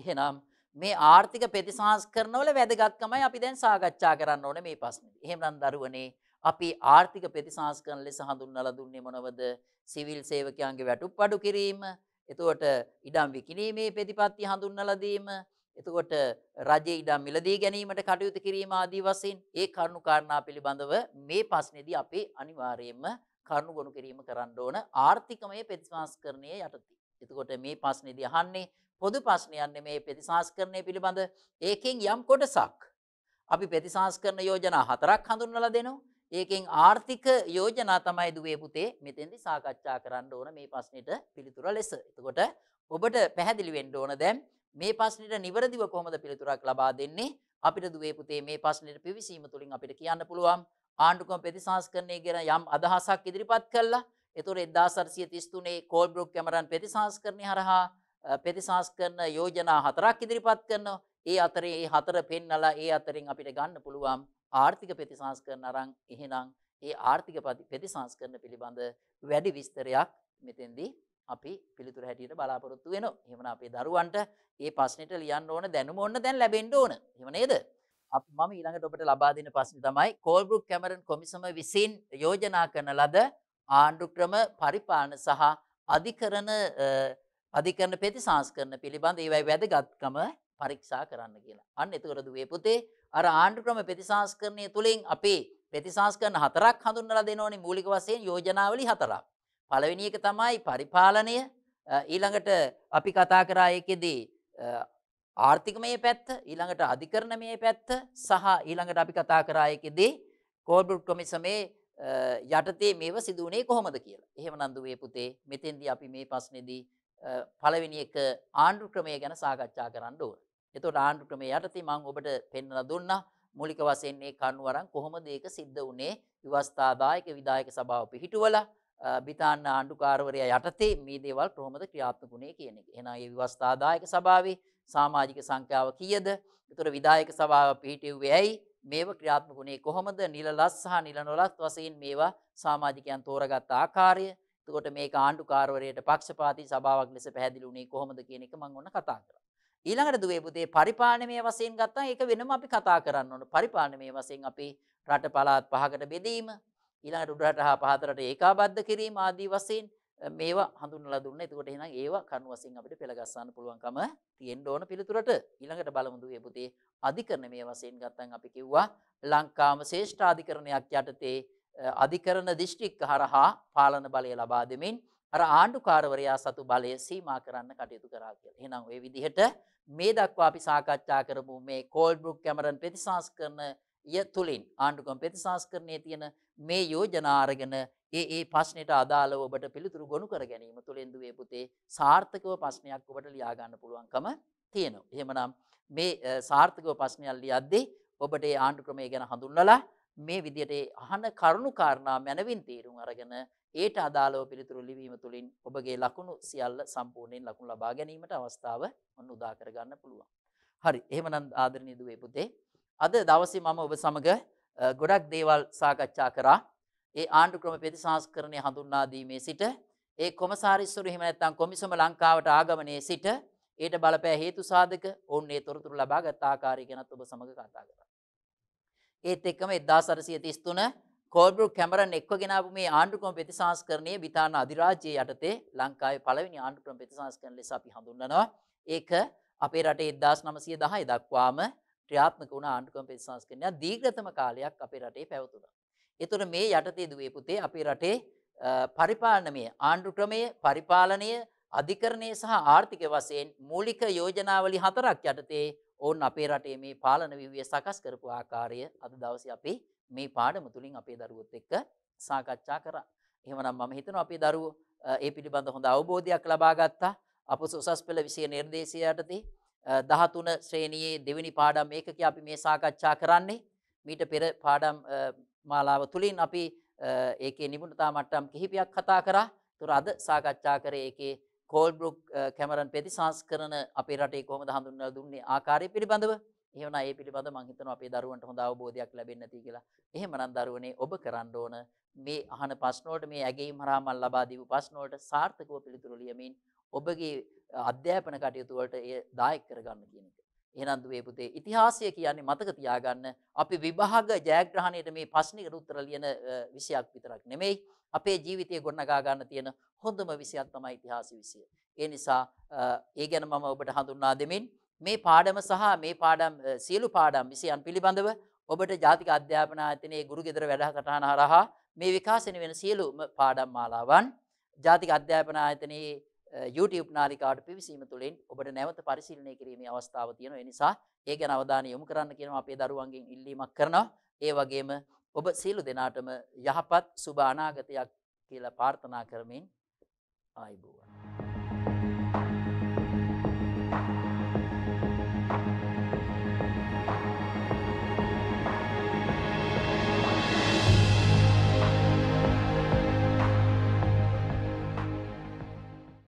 එහෙනම් මේ ආර්ථික ප්‍රතිසංස්කරණවල වැදගත්කමයි අපි දැන් සාකච්ඡා කරන්න ඕනේ මේ ප්‍රශ්නේ. එහෙමනම් දරුවනේ අපි ආර්ථික ප්‍රතිසංස්කරණ ලෙස හඳුන්වලා දුන්නේ මොනවද? සිවිල් සේවකයන්ගේ වැටුප්පඩු කිරීම, එතකොට ඉඩම් විකිණීමේ ප්‍රතිපත්ති හඳුන්වලා දීම, එතකොට රජයේ ඉඩම් මිලදී ගැනීමට කටයුතු කිරීම ආදී වශයෙන් ඒ කරුණු කාරණා පිළිබඳව මේ ප්‍රශ්නේදී අපි අනිවාර්යයෙන්ම කරුණු ගොනු කිරීම කරන්න ඕන ආර්ථිකමය ප්‍රතිසංස්කරණයේ යටතේ. එතකොට මේ ප්‍රශ්නේදී අහන්නේ පොදු ප්‍රශ්නයන්නේ මේ ප්‍රතිසංස්කරණය පිළිබඳ ඒකෙන් යම් කොටසක් අපි ප්‍රතිසංස්කරණ යෝජනා හතරක් හඳුන්වලා දෙනවා. ඒකෙන් ආර්ථික යෝජනා තමයි දුවේ පුතේ මෙතෙන්දි සාකච්ඡා කරන්න ඕන මේ ප්‍රශ්නෙට පිළිතුර ලෙස. එතකොට ඔබට පැහැදිලි වෙන්න ඕන දැන් මේ ප්‍රශ්නෙට නිවැරදිව කොහොමද පිළිතුරක් ලබා දෙන්නේ? අපිට දුවේ පුතේ මේ ප්‍රශ්නෙට පිවිසීම තුලින් අපිට කියන්න පුළුවන් ආණ්ඩුක්‍රම ප්‍රතිසංස්කරණය ගැන යම් අදහසක් ඉදිරිපත් කළා. එතකොට 1433 කෝල්බ්‍රොක් කැමරන් ප්‍රතිසංස්කරණය හරහා ප්‍රතිසංස්කරන යෝජනා හතරක් ඉදිරිපත් කරනවා. ඒ අතරේ ඒ හතර පෙන්නලා ඒ අතරින් අපිට ගන්න පුළුවන් ආර්ථික ප්‍රතිසංස්කරන අරන් එහෙනම් ඒ ආර්ථික ප්‍රතිසංස්කරන පිළිබඳ වැඩි විස්තරයක් මෙතෙන්දී අපි පිළිතුර හැටියට බලාපොරොත්තු වෙනවා. එහෙමනම් අපේ දරුවන්ට මේ ප්‍රශ්නෙට ලියන්න ඕන දැනුම ඕන දැන් ලැබෙන්න ඕන. එහෙම නේද? අපි මම ඊළඟට ඔබට ලබා දෙන ප්‍රශ්නේ තමයි කෝල්බ්‍රුක් කැමරන් කොමිසම විසින් යෝජනා කරන ලද ආණ්ඩු ක්‍රම පරිපාලන සහ අධිකරණ අධිකරන ප්‍රතිසංස්කරන පිළිබඳ ඒවයි වැදගත්කම පරීක්ෂා කරන්න කියලා. අන්න එතකොට දුවේ පුතේ අර ආණ්ඩුක්‍රම ප්‍රතිසංස්කරණය තුලින් අපේ ප්‍රතිසංස්කරණ හතරක් හඳුන්වලා දෙනෝනේ මූලික වශයෙන් යෝජනාවලි හතරක්. පළවෙනි එක තමයි පරිපාලනය. ඊළඟට අපි කතා කරා ඒකෙදී ආර්ථිකමය පැත්ත, ඊළඟට අධිකරණමය පැත්ත සහ ඊළඟට අපි කතා කරා ඒකෙදී කෝල්බ්‍රුට් කොමිසමේ යටතේ මේව සිදුවනේ කොහොමද කියලා. එහෙමනම් දුවේ පුතේ මෙතෙන්දී අපි මේ ප්‍රශ්නේදී පළවෙනි එක ආණ්ඩු ක්‍රමය ගැන සාකච්ඡා කරන්න ඕන. එතකොට ආණ්ඩු ක්‍රමය යටතේ මම ඔබට පෙන්වලා දුන්නා මූලික වශයෙන් මේ කණුවරන් කොහොමද ඒක සිද්ධ වුණේ? විවස්ථාදායක විධායක සභාව පිහිටුවලා බිතාන්න ආණ්ඩුකාරවරයා යටතේ මේ දේවල් කොහොමද ක්‍රියාත්මක වුණේ කියන එක. එහෙනම් මේ විවස්ථාදායක සභාවේ සමාජික සංඛ්‍යාව කීයද? ඒතර විධායක සභාව පිහිටෙව්වේ ඇයි? මේව ක්‍රියාත්මක වුණේ කොහොමද? නිල ලස් සහ නිල නොලස් වශයෙන් මේවා සමාජිකයන් තෝරගත් ආකාරය තකොට මේ ආණ්ඩු කාරවරයට පක්ෂපාති සභාවක් ලෙස පැදිලුණේ කොහොමද කියන එක මං ඔන්න කතා කර. ඊළඟට දුවේපුතේ පරිපාලනමය වසයෙන් ගත්තා ඒක වෙනම අපි කතා කරන්න ඕන පරිපාලනමය වසයෙන් අපි රට පලාත් පහකට බෙදීම ඊළඟට උඩරට හා පහතරට ඒකාබද්ධ කිරීම ආදී වසයෙන් මේවා හඳුන්වලා දුන්න එතකොට එහෙනම් ඒවා කණු වශයෙන් අපිට පෙළගස්සන්න පුළුවන්කම තියෙන්න ඕන පිළිතුරට ඊළඟට බලමු දුවේ පුතේ අධිකරණමය වශයෙන් ගත්තන් අපි කිව්වා ලංකාම ශ්‍රේෂ්ඨාධිකරණයක් යටතේ අධිකරණ දිෂ්ටික් හරහා පාලන බලය ලබා දෙමින් අර ආණ්ඩුකාරවරයා සතු බලය සීමා කරන්න කටයුතු කරා කියලා. එහෙනම් ওই විදිහට මේ දක්වා අපි සාකච්ඡා කරමු මේ කෝල්ඩ්බ්‍රුක් කැමරන් ප්‍රතිසංස්කරණ ය තුලින් ආණ්ඩුකම් ප්‍රතිසංස්කරණයේ තියෙන මේ යෝජනා අරගෙන ඒ ඒ ප්‍රශ්නෙට අදාළව ඔබට පිළිතුරු ගොනු කර ගැනීම තුලින් දුවේ පුතේ සාර්ථකව ප්‍රශ්නයක් ඔබට ලියා ගන්න පුළුවන්කම තියෙනවා. එහෙමනම් මේ සාර්ථකව ප්‍රශ්නයක් ලියද්දී ඔබට ඒ ආණ්ඩු ක්‍රමය ගැන හඳුන්වලා මේ විදියට අහන කරුණු කාරණා මනවින් තීරුම් අරගෙන ඒට අදාළව පිළිතුරු ලිවීම තුළින් ඔබගේ ලකුණු සියල්ල සම්පූර්ණයෙන් ලකුණු ලබා ගැනීමට අවස්ථාව ඔන්න උදා කරගන්න පුළුවන්. හරි එහෙමනම් ආදරණීය දුවේ පුතේ අද දවසේ මම ඔබ සමග ගොඩක් දේවල් සාකච්ඡා කරා. ඒ ආණ්ඩු ක්‍රම ප්‍රතිසංස්කරණය හඳුන්වා දීමේ සිට ඒ කොමසාරිස්වරු එහෙම නැත්නම් කොමිසම ලංකාවට ආගමනයේ සිට ඊට බලපෑ හේතු සාධක ඔවුන් ඒ තොරතුරු ලබාගත් ආකාරය ගැනත් ඔබ සමග කතා කරා. ඒත් එක්කම 1433 කෝල්බ්‍රුක් කැමරන් එක්ව ගෙනාපු මේ ආණ්ඩුක්‍රම ප්‍රතිසංස්කරණය බ්‍රිතාන්‍ය අධිරාජ්‍යයේ යටතේ ලංකාවේ පළවෙනි ආණ්ඩුක්‍රම ප්‍රතිසංස්කරණ ලෙස අපි හඳුන්වනවා. ඒක අපේ රටේ 1910 දක්වාම ක්‍රියාත්මක වුණ ආණ්ඩුක්‍රම ප්‍රතිසංස්කරණය දීර්ඝතම කාලයක් අපේ රටේ පැවතුණා. ඒතර මේ යටතේ දුවේ පුතේ අපේ රටේ පරිපාලනමය ආණ්ඩුක්‍රමය පරිපාලනය අධිකරණය සහ ආර්ථික වශයෙන් මූලික යෝජනාවලි හතරක් යටතේ ඕන් අපේ රටේ මේ පාලන විවිය සකස් කරපු ආකාරය අද දවසේ අපි මේ පාඩම තුලින් අපේ දරුවොත් එක්ක සාකච්ඡා කරා. එහෙමනම් මම හිතනවා අපේ දරුවෝ ඒ පිළිබඳ හොඳ අවබෝධයක් ලබා ගත්තා. අප උසස් පෙළ විෂය නිර්දේශය යටතේ 13 ශ්‍රේණියේ දෙවෙනි පාඩම් ඒකකයේ අපි මේ සාකච්ඡා කරන්නේ. මීට පෙර පාඩම් මාලාව තුලින් අපි ඒකේ නිපුණතා මට්ටම් කිහිපයක් කතා කරා. ඒතර අද සාකච්ඡා කරේ ඒකේ කෝල්බ්‍රුක් කැමරන් පෙති සංස්කරන අපේ රටේ කොහොමද හඳුන්වලා දුන්නේ ආකාරය පිළිබඳව එහෙමනම් ඒ පිළිබඳ මං හිතනවා අපේ දරුවන්ට හොඳ අවබෝධයක් ලැබෙන්නේ නැති කියලා. එහෙමනම් දරුවනේ ඔබ කරන්න ඕන මේ අහන ප්‍රශ්න වලට මේ ඇගීම් හරහා මම ලබා දීපු ප්‍රශ්න වලට සාර්ථකව පිළිතුරු ලියමින් ඔබගේ අධ්‍යාපන කටයුතු වලට එය දායක කරගන්න කියන එක. එහෙනම් දුවේ පුතේ ඉතිහාසය කියන්නේ මතක තියාගන්න අපි විභාග ජයග්‍රහණයට මේ ප්‍රශ්නෙකට උත්තර ලියන විෂයක් විතරක් නෙමෙයි අපේ ජීවිතය ගොඩනගා ගන්න තියෙන හොඳම විෂයක් තමයි ඉතිහාස විෂය. ඒ නිසා ඒ ගැන මම ඔබට හඳුන්වා දෙමින් මේ පාඩම සහ මේ පාඩම් සියලු පාඩම් විෂයන් පිළිබඳව ඔබට ජාතික අධ්‍යාපන ආයතනයේ ගුරුගෙදර වැඩසටහන හරහා මේ විකාශන වෙන සියලුම පාඩම් මාලාවන් ජාතික අධ්‍යාපන ආයතනයේ YouTube නාලිකාට පිවිසීම තුළින් ඔබට නැවත පරිශීලනය කිරීමේ අවස්ථාව තියෙන නිසා ඒ ගැන අවධානය යොමු කරන්න කියනවා අපේ දරුවන්ගෙන් ඉල්ලීමක් කරනවා ඒ වගේම ඔබ සියලු දෙනාටම යහපත් සුබ අනාගතයක් කියලා ප්‍රාර්ථනා කරමින් ආයිබෝවන්